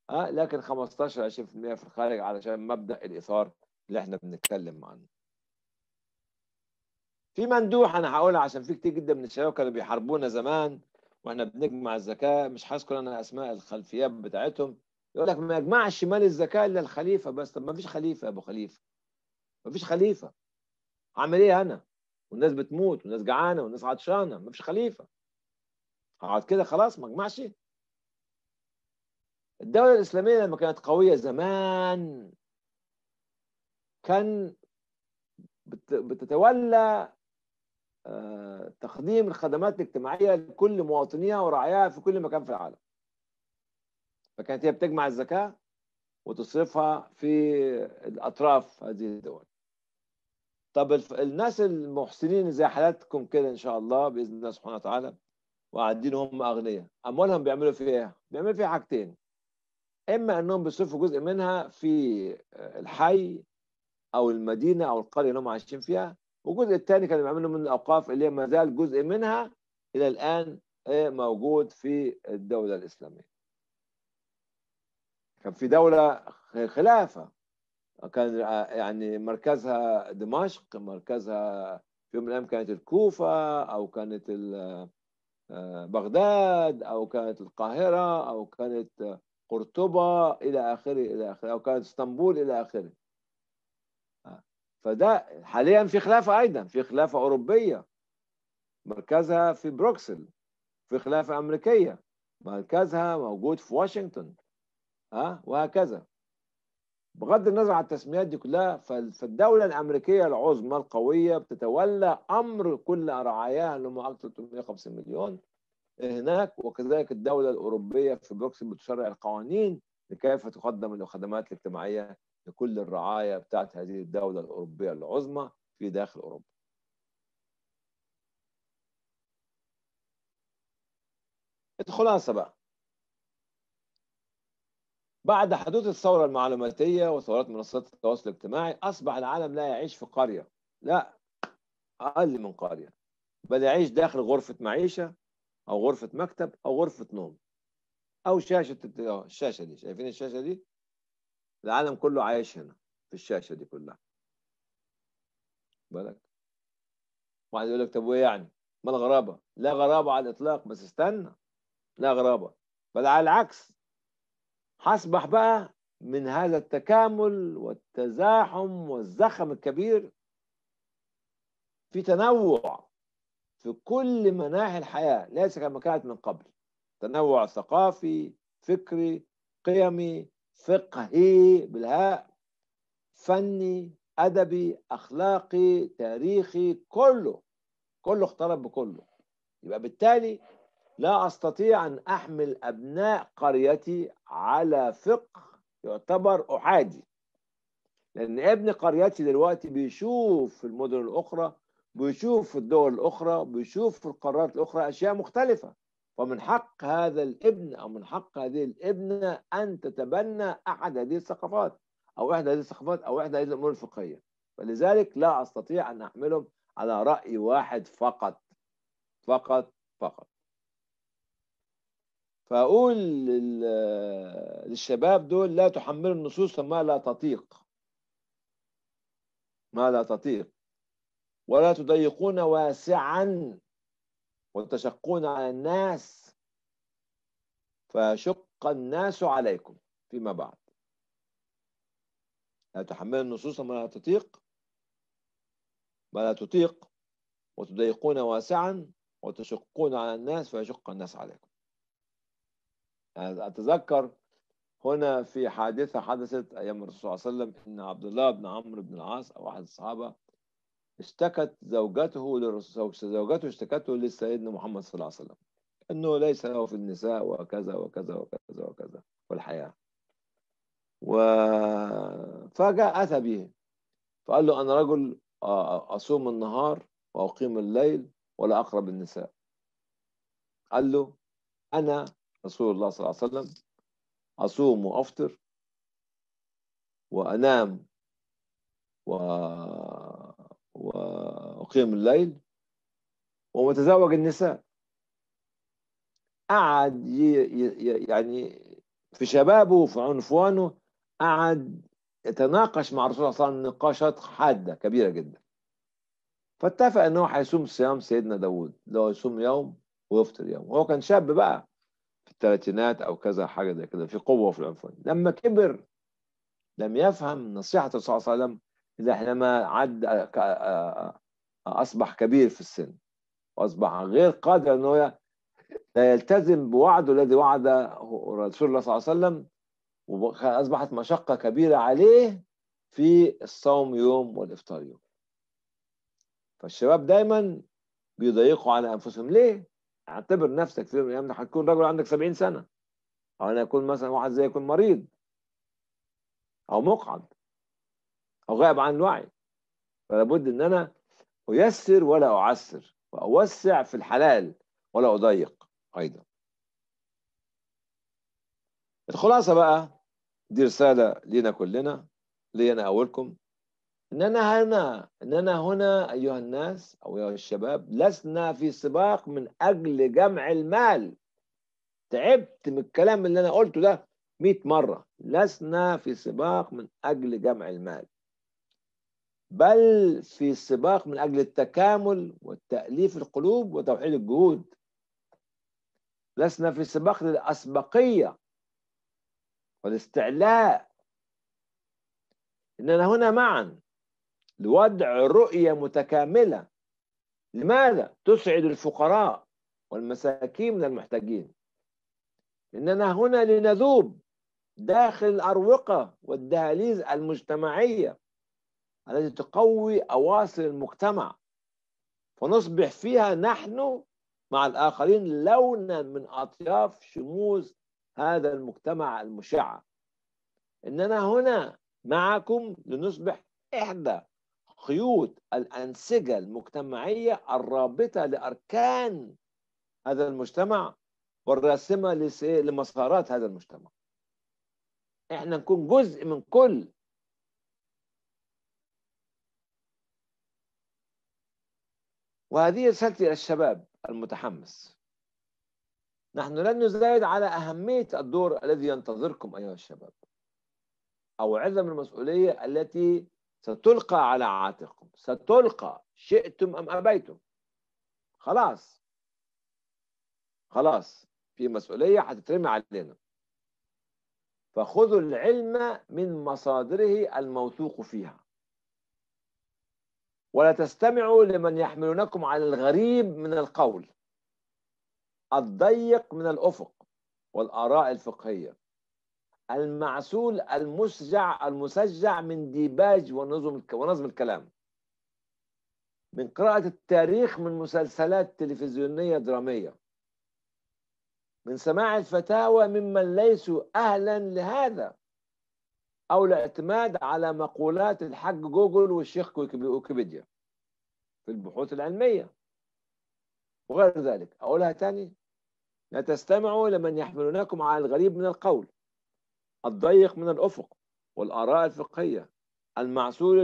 ها أه؟ لكن 15 20% في الخارج علشان مبدا الايثار اللي احنا بنتكلم عنه. في مندوح انا هقولها عشان في كتير جدا من الشباب كانوا بيحاربونا زمان واحنا بنجمع الزكاه مش هذكر انا اسماء الخلفيات بتاعتهم يقول لك ما يجمعش مال الزكاه الا الخليفه بس طب ما فيش خليفه يا ابو خليفه ما فيش خليفه اعمل ايه انا والناس بتموت والناس جعانه والناس عطشانه ما فيش خليفه اقعد كده خلاص ما اجمعش الدولة الإسلامية لما كانت قوية زمان كان بتتولى آه، تقديم الخدمات الاجتماعية لكل مواطنيها ورعاياها في كل مكان في العالم فكانت هي بتجمع الزكاة وتصرفها في الأطراف هذه الدول طب الناس المحسنين زي حالاتكم كده إن شاء الله بإذن الله سبحانه وتعالى وقاعدين هم أغنياء أموالهم بيعملوا فيها إيه؟ بيعملوا فيها حاجتين إما أنهم بيصرفوا جزء منها في الحي أو المدينة أو القرية اللي هم عايشين فيها والجزء الثاني كان بيعملوا من الاوقاف اللي ما زال جزء منها الى الان آه، موجود في الدوله الاسلاميه كان في دوله خلافه كان آه، يعني مركزها دمشق مركزها في يوم من الايام كانت الكوفه او كانت آه، بغداد او كانت القاهره او كانت قرطبه الى اخره الى اخره او كانت اسطنبول الى اخره فده حاليا في خلافه ايضا في خلافه اوروبيه مركزها في بروكسل في خلافه امريكيه مركزها موجود في واشنطن ها وهكذا بغض النظر عن التسميات دي كلها فالدوله الامريكيه العظمى القويه بتتولى امر كل رعاياها اللي هم اكثر 350 مليون هناك وكذلك الدوله الاوروبيه في بروكسل بتشرع القوانين لكيف تقدم الخدمات الاجتماعيه لكل الرعاية بتاعت هذه الدولة الأوروبية العظمى في داخل أوروبا الخلاصة بقى بعد حدوث الثورة المعلوماتية وثورات منصات التواصل الاجتماعي أصبح العالم لا يعيش في قرية لا أقل من قرية بل يعيش داخل غرفة معيشة أو غرفة مكتب أو غرفة نوم أو شاشة الشاشة دي شايفين الشاشة دي العالم كله عايش هنا في الشاشه دي كلها بالك واحد يقول لك طب وايه يعني ما الغرابه لا غرابه على الاطلاق بس استنى لا غرابه بل على العكس هصبح بقى من هذا التكامل والتزاحم والزخم الكبير في تنوع في كل مناحي الحياة ليس كما كانت من قبل تنوع ثقافي فكري قيمي فقهي بالهاء فني أدبي أخلاقي تاريخي كله كله اختلط بكله يبقى بالتالي لا أستطيع أن أحمل أبناء قريتي على فقه يعتبر أحادي لأن ابن قريتي دلوقتي بيشوف في المدن الأخرى بيشوف في الدول الأخرى بيشوف في القارات الأخرى أشياء مختلفة ومن حق هذا الابن أو من حق هذه الابنة أن تتبنى أحد هذه الثقافات أو إحدى هذه الثقافات أو إحدى هذه الأمور الفقهية فلذلك لا أستطيع أن أحملهم على رأي واحد فقط فقط فقط فأقول للشباب دول لا تحملوا النصوص ما لا تطيق ما لا تطيق ولا تضيقون واسعا وتشقون على الناس فشق الناس عليكم فيما بعد لا تحمل النصوص ما لا تطيق ما لا تطيق وتضيقون واسعا وتشقون على الناس فيشق الناس عليكم يعني أتذكر هنا في حادثة حدثت أيام الرسول صلى الله عليه وسلم إن عبد الله بن عمرو بن العاص أو أحد الصحابة اشتكت زوجته زوجته اشتكته لسيدنا محمد صلى الله عليه وسلم انه ليس له في النساء وكذا وكذا وكذا وكذا والحياه فجاء اتى به فقال له انا رجل اصوم النهار واقيم الليل ولا اقرب النساء قال له انا رسول الله صلى الله عليه وسلم اصوم وافطر وانام و قيام الليل ومتزوج النساء قعد يعني في شبابه وفي عنفوانه قعد يتناقش مع الرسول صلى الله عليه وسلم نقاشات حاده كبيره جدا فاتفق ان هو هيصوم صيام سيدنا داوود لو يصوم يوم ويفطر يوم هو كان شاب بقى في الثلاثينات او كذا حاجه زي كده في قوه في العنفوان لما كبر لم يفهم نصيحه الرسول صلى الله عليه وسلم اذا حينما عد أصبح كبير في السن وأصبح غير قادر أنه لا يلتزم بوعده الذي وعده رسول الله صلى الله عليه وسلم وأصبحت مشقة كبيرة عليه في الصوم يوم والإفطار يوم فالشباب دايما بيضيقوا على أنفسهم ليه؟ اعتبر نفسك في يوم من الأيام هتكون رجل عندك 70 سنة أو أنا أكون مثلا واحد زي يكون مريض أو مقعد أو غائب عن الوعي فلابد إن أنا أيسر ولا أعسر وأوسع في الحلال ولا أضيق أيضا الخلاصة بقى دي رسالة لينا كلنا لي أنا أولكم إن أنا هنا إن أنا هنا أيها الناس أو أيها الشباب لسنا في سباق من أجل جمع المال تعبت من الكلام اللي أنا قلته ده 100 مرة لسنا في سباق من أجل جمع المال بل في سباق من أجل التكامل والتأليف القلوب وتوحيد الجهود لسنا في سباق للأسبقية والاستعلاء إننا هنا معا لوضع رؤية متكاملة لماذا تسعد الفقراء والمساكين من المحتاجين إننا هنا لنذوب داخل الأروقة والدهاليز المجتمعية التي تقوي أواصر المجتمع فنصبح فيها نحن مع الآخرين لونا من أطياف شموس هذا المجتمع المشع إننا هنا معكم لنصبح إحدى خيوط الأنسجة المجتمعية الرابطة لأركان هذا المجتمع والراسمة لمسارات هذا المجتمع احنا نكون جزء من كل وهذه رسالتي إلى الشباب المتحمس نحن لن نزايد على أهمية الدور الذي ينتظركم أيها الشباب أو عظم المسؤولية التي ستلقى على عاتقكم ستلقى شئتم أم أبيتم خلاص خلاص في مسؤولية حتترمي علينا فخذوا العلم من مصادره الموثوق فيها ولا تستمعوا لمن يحملونكم على الغريب من القول الضيق من الافق والاراء الفقهيه المعسول المسجع المسجع من ديباج ونظم ونظم الكلام من قراءة التاريخ من مسلسلات تلفزيونية درامية من سماع الفتاوى ممن ليسوا أهلا لهذا او الاعتماد على مقولات الحق جوجل والشيخ ويكيبيديا في البحوث العلميه وغير ذلك اقولها ثاني لا تستمعوا لمن يحملونكم على الغريب من القول الضيق من الافق والاراء الفقهيه المعسول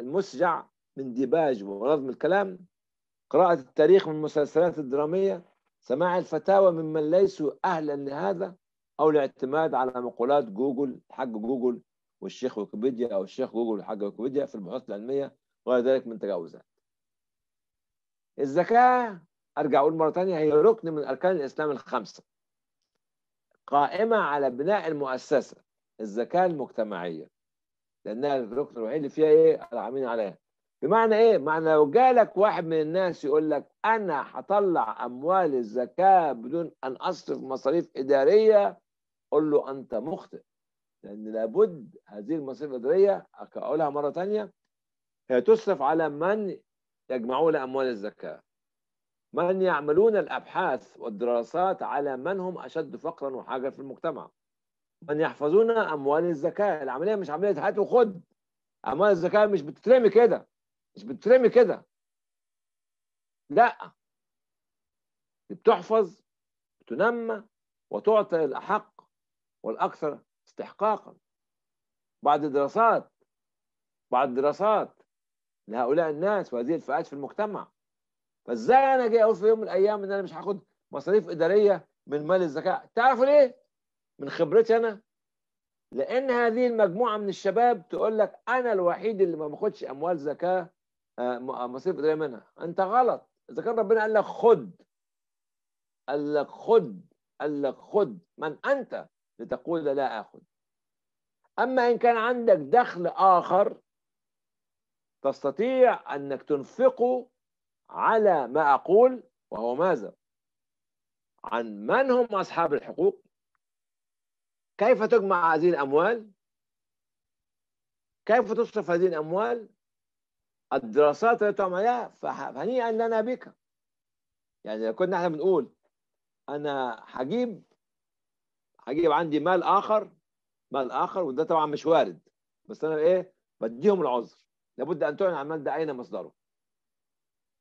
المسجع من ديباج ونظم الكلام قراءة التاريخ من المسلسلات الدرامية سماع الفتاوى ممن ليسوا أهلا لهذا او الاعتماد على مقولات جوجل حق جوجل والشيخ ويكيبيديا او الشيخ جوجل والحاج ويكيبيديا في البحوث العلميه وغير ذلك من تجاوزات. الزكاه ارجع اقول مره ثانيه هي ركن من اركان الاسلام الخمسه. قائمه على بناء المؤسسه الزكاه المجتمعيه لانها الركن الوحيد اللي فيها ايه؟ العاملين عليها. بمعنى ايه؟ معنى لو جالك واحد من الناس يقول لك انا هطلع اموال الزكاه بدون ان اصرف مصاريف اداريه قل له انت مخطئ لان لابد هذه المصاريف الاداريه اقولها مره ثانيه هي تصرف على من يجمعون اموال الزكاه من يعملون الابحاث والدراسات على من هم اشد فقرا وحاجه في المجتمع من يحفظون اموال الزكاه العمليه مش عمليه هات وخد اموال الزكاه مش بتترمي كده مش بتترمي كده لا بتحفظ تنمى وتعطى الاحق والأكثر استحقاقا بعد دراسات بعد دراسات لهؤلاء الناس وهذه الفئات في المجتمع فازاي انا جاي اقول في يوم من الايام ان انا مش هاخد مصاريف اداريه من مال الزكاه تعرفوا ليه من خبرتي انا لان هذه المجموعه من الشباب تقول لك انا الوحيد اللي ما باخدش اموال زكاه آه، آه، مصاريف اداريه منها انت غلط اذا كان ربنا قال لك خد قال لك خد قال لك خد من انت لتقول لا آخذ أما إن كان عندك دخل آخر تستطيع أنك تنفقه على ما أقول وهو ماذا؟ عن من هم أصحاب الحقوق كيف تجمع هذه الأموال كيف تصرف هذه الأموال الدراسات التي تعملها فهنيئا لنا بك يعني لو كنا احنا بنقول أنا هجيب هجيب عندي مال اخر مال اخر وده طبعا مش وارد بس انا ايه بديهم العذر لابد ان تعلن عن المال ده اين مصدره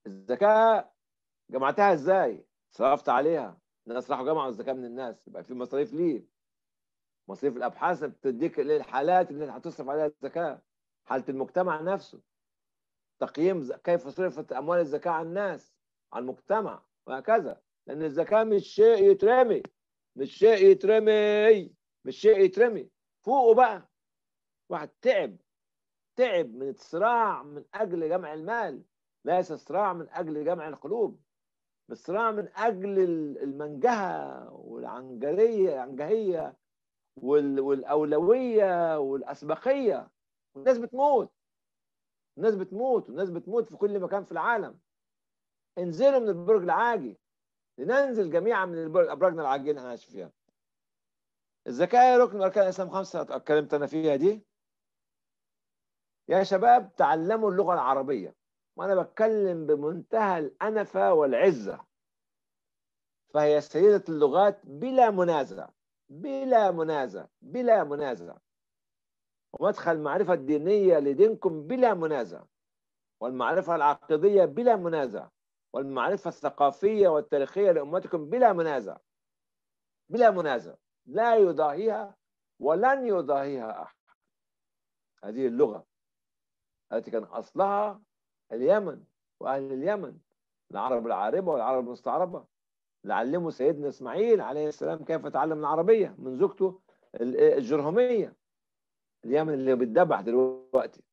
الزكاه جمعتها ازاي صرفت عليها الناس راحوا جمعوا الزكاه من الناس يبقى في مصاريف ليه مصاريف الابحاث بتديك الحالات اللي هتصرف عليها الزكاه حاله المجتمع نفسه تقييم كيف صرفت اموال الزكاه على الناس على المجتمع وهكذا لان الزكاه مش شيء يترمي مش شيء يترمي مش شيء يترمي فوقه بقى واحد تعب تعب من الصراع من اجل جمع المال ليس صراع من اجل جمع القلوب الصراع صراع من اجل المنجهه والعنجريه العنجهيه والاولويه والاسبقيه والناس بتموت الناس بتموت والناس بتموت في كل مكان في العالم انزلوا من البرج العاجي لننزل جميعا من ابراجنا ابراجنا انا هنعيش يعني. فيها الزكاه ركن من اركان الاسلام خمسه اتكلمت انا فيها دي يا شباب تعلموا اللغه العربيه وانا بتكلم بمنتهى الانفه والعزه فهي سيده اللغات بلا منازع بلا منازع بلا منازع ومدخل المعرفه الدينيه لدينكم بلا منازع والمعرفه العقيديه بلا منازع والمعرفة الثقافية والتاريخية لأمتكم بلا منازع بلا منازع لا يضاهيها ولن يضاهيها أحد هذه اللغة التي كان أصلها اليمن وأهل اليمن العرب العاربة والعرب المستعربة لعلموا سيدنا إسماعيل عليه السلام كيف تعلم العربية من زوجته الجرهمية اليمن اللي بيتذبح دلوقتي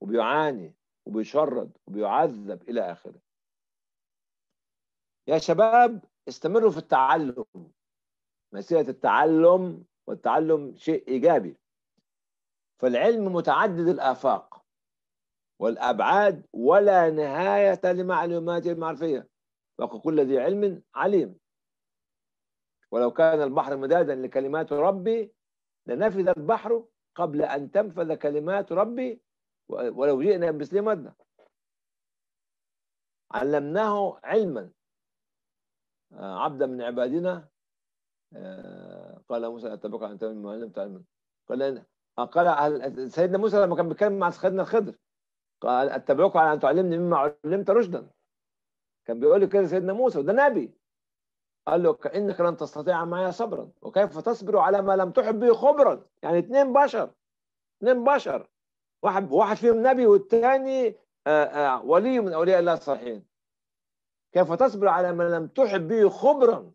وبيعاني وبيشرد وبيعذب إلى آخره يا شباب استمروا في التعلم مسيرة التعلم والتعلم شيء إيجابي فالعلم متعدد الآفاق والأبعاد ولا نهاية لمعلوماته المعرفية وكل ذي علم عليم ولو كان البحر مدادا لكلمات ربي لنفذ البحر قبل أن تنفذ كلمات ربي ولو جئنا بسليم علمناه علما عبدا من عبادنا آه، قال موسى أتبقى أن من المعلم لم تعلم قال قال سيدنا موسى لما كان بيتكلم مع سيدنا الخضر قال أتبعك على أن تعلمني مما علمت رشدا كان بيقول كده سيدنا موسى وده نبي قال له كأنك لن تستطيع معي صبرا وكيف تصبر على ما لم تحب به خبرا يعني اثنين بشر اثنين بشر واحد واحد فيهم نبي والثاني آه، آه، ولي من اولياء الله الصالحين كيف تصبر على ما لم تحب به خبرا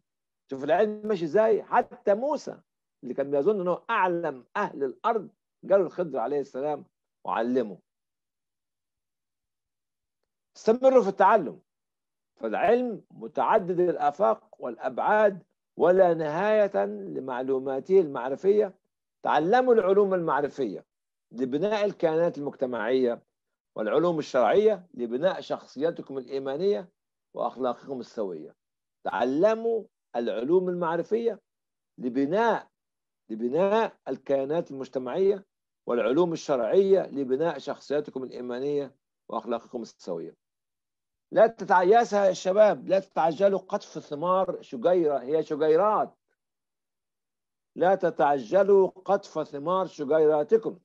شوف العلم ماشي ازاي حتى موسى اللي كان بيظن انه اعلم اهل الارض قال الخضر عليه السلام وعلمه استمروا في التعلم فالعلم متعدد الافاق والابعاد ولا نهايه لمعلوماته المعرفيه تعلموا العلوم المعرفيه لبناء الكيانات المجتمعيه والعلوم الشرعيه لبناء شخصيتكم الايمانيه وأخلاقكم السوية تعلموا العلوم المعرفية لبناء لبناء الكيانات المجتمعية والعلوم الشرعية لبناء شخصياتكم الإيمانية وأخلاقكم السوية لا تتعياسها يا شباب لا تتعجلوا قطف ثمار شجيرة هي شجيرات لا تتعجلوا قطف ثمار شجيراتكم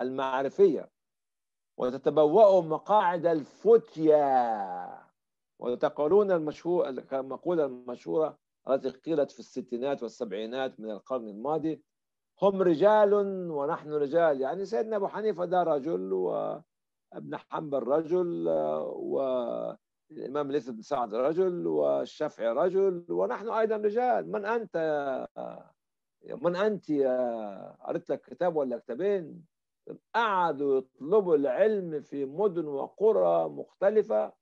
المعرفية وتتبوأوا مقاعد الفتية وتقولون المشهور المقولة المشهورة التي قيلت في الستينات والسبعينات من القرن الماضي هم رجال ونحن رجال يعني سيدنا أبو حنيفة ده رجل وابن حنبل رجل والإمام ليث بن سعد رجل والشافعي رجل ونحن أيضا رجال من أنت يا من أنت يا أردت لك كتاب ولا كتابين قعدوا يطلبوا العلم في مدن وقرى مختلفة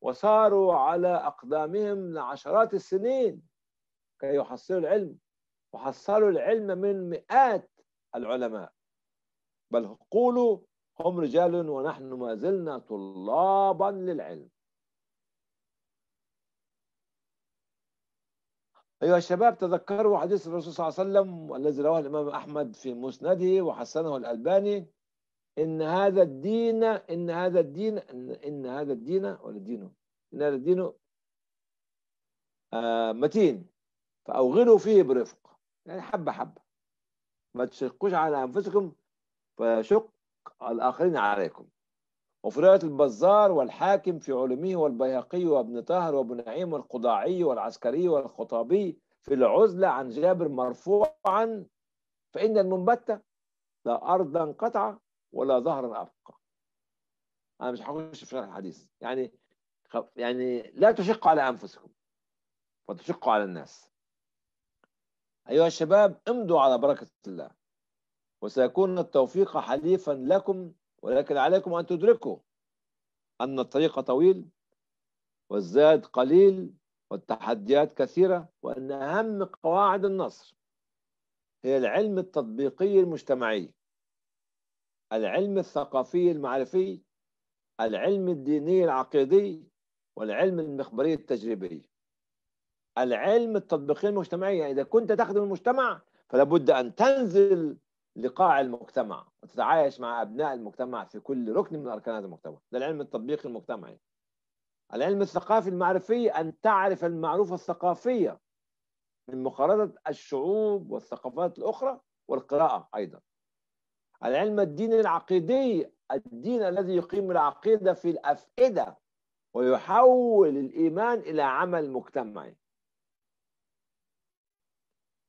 وساروا على أقدامهم لعشرات السنين كي يحصلوا العلم وحصلوا العلم من مئات العلماء بل قولوا هم رجال ونحن ما زلنا طلابا للعلم أيها الشباب تذكروا حديث الرسول صلى الله عليه وسلم الذي رواه الإمام أحمد في مسنده وحسنه الألباني ان هذا الدين ان هذا الدين ان, إن هذا الدين ولا دينه ان هذا الدين متين فاوغلوا فيه برفق يعني حبه حبه ما تشقوش على انفسكم فيشق الاخرين عليكم وفي رواية البزار والحاكم في علومه والبيهقي وابن طاهر وابن نعيم والقضاعي والعسكري والخطابي في العزلة عن جابر مرفوعا فإن المنبتة لا أرضا قطعة ولا ظهرا أبقى أنا مش هخش في شرح الحديث يعني يعني لا تشقوا على أنفسكم وتشقوا على الناس أيها الشباب امضوا على بركة الله وسيكون التوفيق حليفا لكم ولكن عليكم أن تدركوا أن الطريق طويل والزاد قليل والتحديات كثيرة وأن أهم قواعد النصر هي العلم التطبيقي المجتمعي العلم الثقافي المعرفي العلم الديني العقيدي والعلم المخبري التجريبي العلم التطبيقي المجتمعي يعني إذا كنت تخدم المجتمع فلا بد أن تنزل لقاع المجتمع وتتعايش مع أبناء المجتمع في كل ركن من أركان هذا المجتمع ده العلم التطبيقي المجتمعي العلم الثقافي المعرفي أن تعرف المعروف الثقافية من مقارنة الشعوب والثقافات الأخرى والقراءة أيضا العلم الديني العقيدي الدين الذي يقيم العقيدة في الأفئدة ويحول الإيمان إلى عمل مجتمعي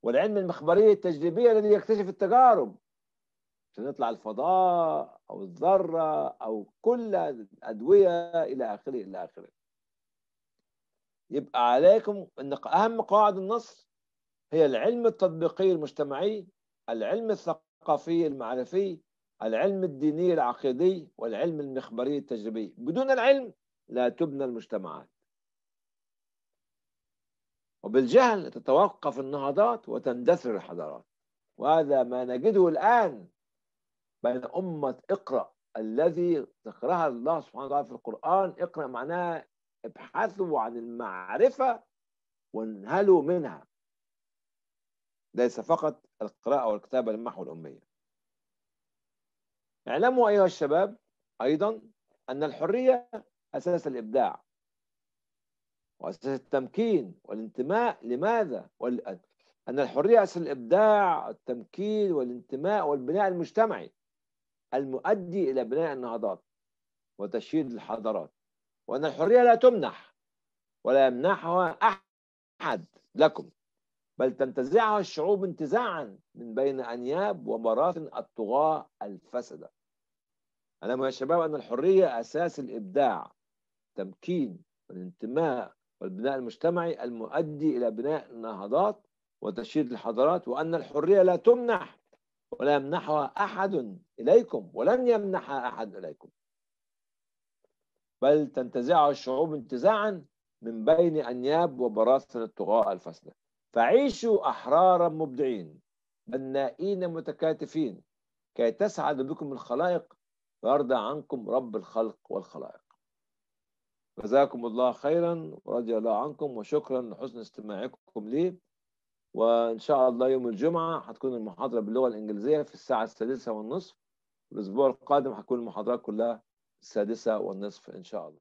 والعلم المخبري التجريبي الذي يكتشف التجارب عشان يطلع الفضاء أو الذرة أو كل الأدوية إلى آخره إلى آخره يبقى عليكم أن أهم قواعد النصر هي العلم التطبيقي المجتمعي العلم الثقافي الثقافي المعرفي العلم الديني العقيدي والعلم المخبري التجريبي بدون العلم لا تبنى المجتمعات وبالجهل تتوقف النهضات وتندثر الحضارات وهذا ما نجده الآن بين أمة اقرأ الذي ذكرها الله سبحانه وتعالى في القرآن اقرأ معناها ابحثوا عن المعرفة وانهلوا منها ليس فقط القراءة والكتابة للمحو الأمية اعلموا أيها الشباب أيضا أن الحرية أساس الإبداع وأساس التمكين والانتماء لماذا؟ أن الحرية أساس الإبداع التمكين والانتماء والبناء المجتمعي المؤدي إلى بناء النهضات وتشييد الحضارات وأن الحرية لا تمنح ولا يمنحها أحد لكم بل تنتزعها الشعوب انتزاعا من بين أنياب ومراثن الطغاة الفسدة انا يا شباب أن الحرية أساس الإبداع تمكين والانتماء والبناء المجتمعي المؤدي إلى بناء النهضات وتشييد الحضارات وأن الحرية لا تمنح ولا يمنحها أحد إليكم ولن يمنحها أحد إليكم بل تنتزعها الشعوب انتزاعا من بين أنياب وبراثن الطغاة الفسده. فعيشوا أحرارا مبدعين بنائين متكاتفين كي تسعد بكم الخلائق ويرضى عنكم رب الخلق والخلائق جزاكم الله خيرا ورضي الله عنكم وشكرا لحسن استماعكم لي وإن شاء الله يوم الجمعة هتكون المحاضرة باللغة الإنجليزية في الساعة السادسة والنصف الأسبوع القادم هتكون المحاضرات كلها السادسة والنصف إن شاء الله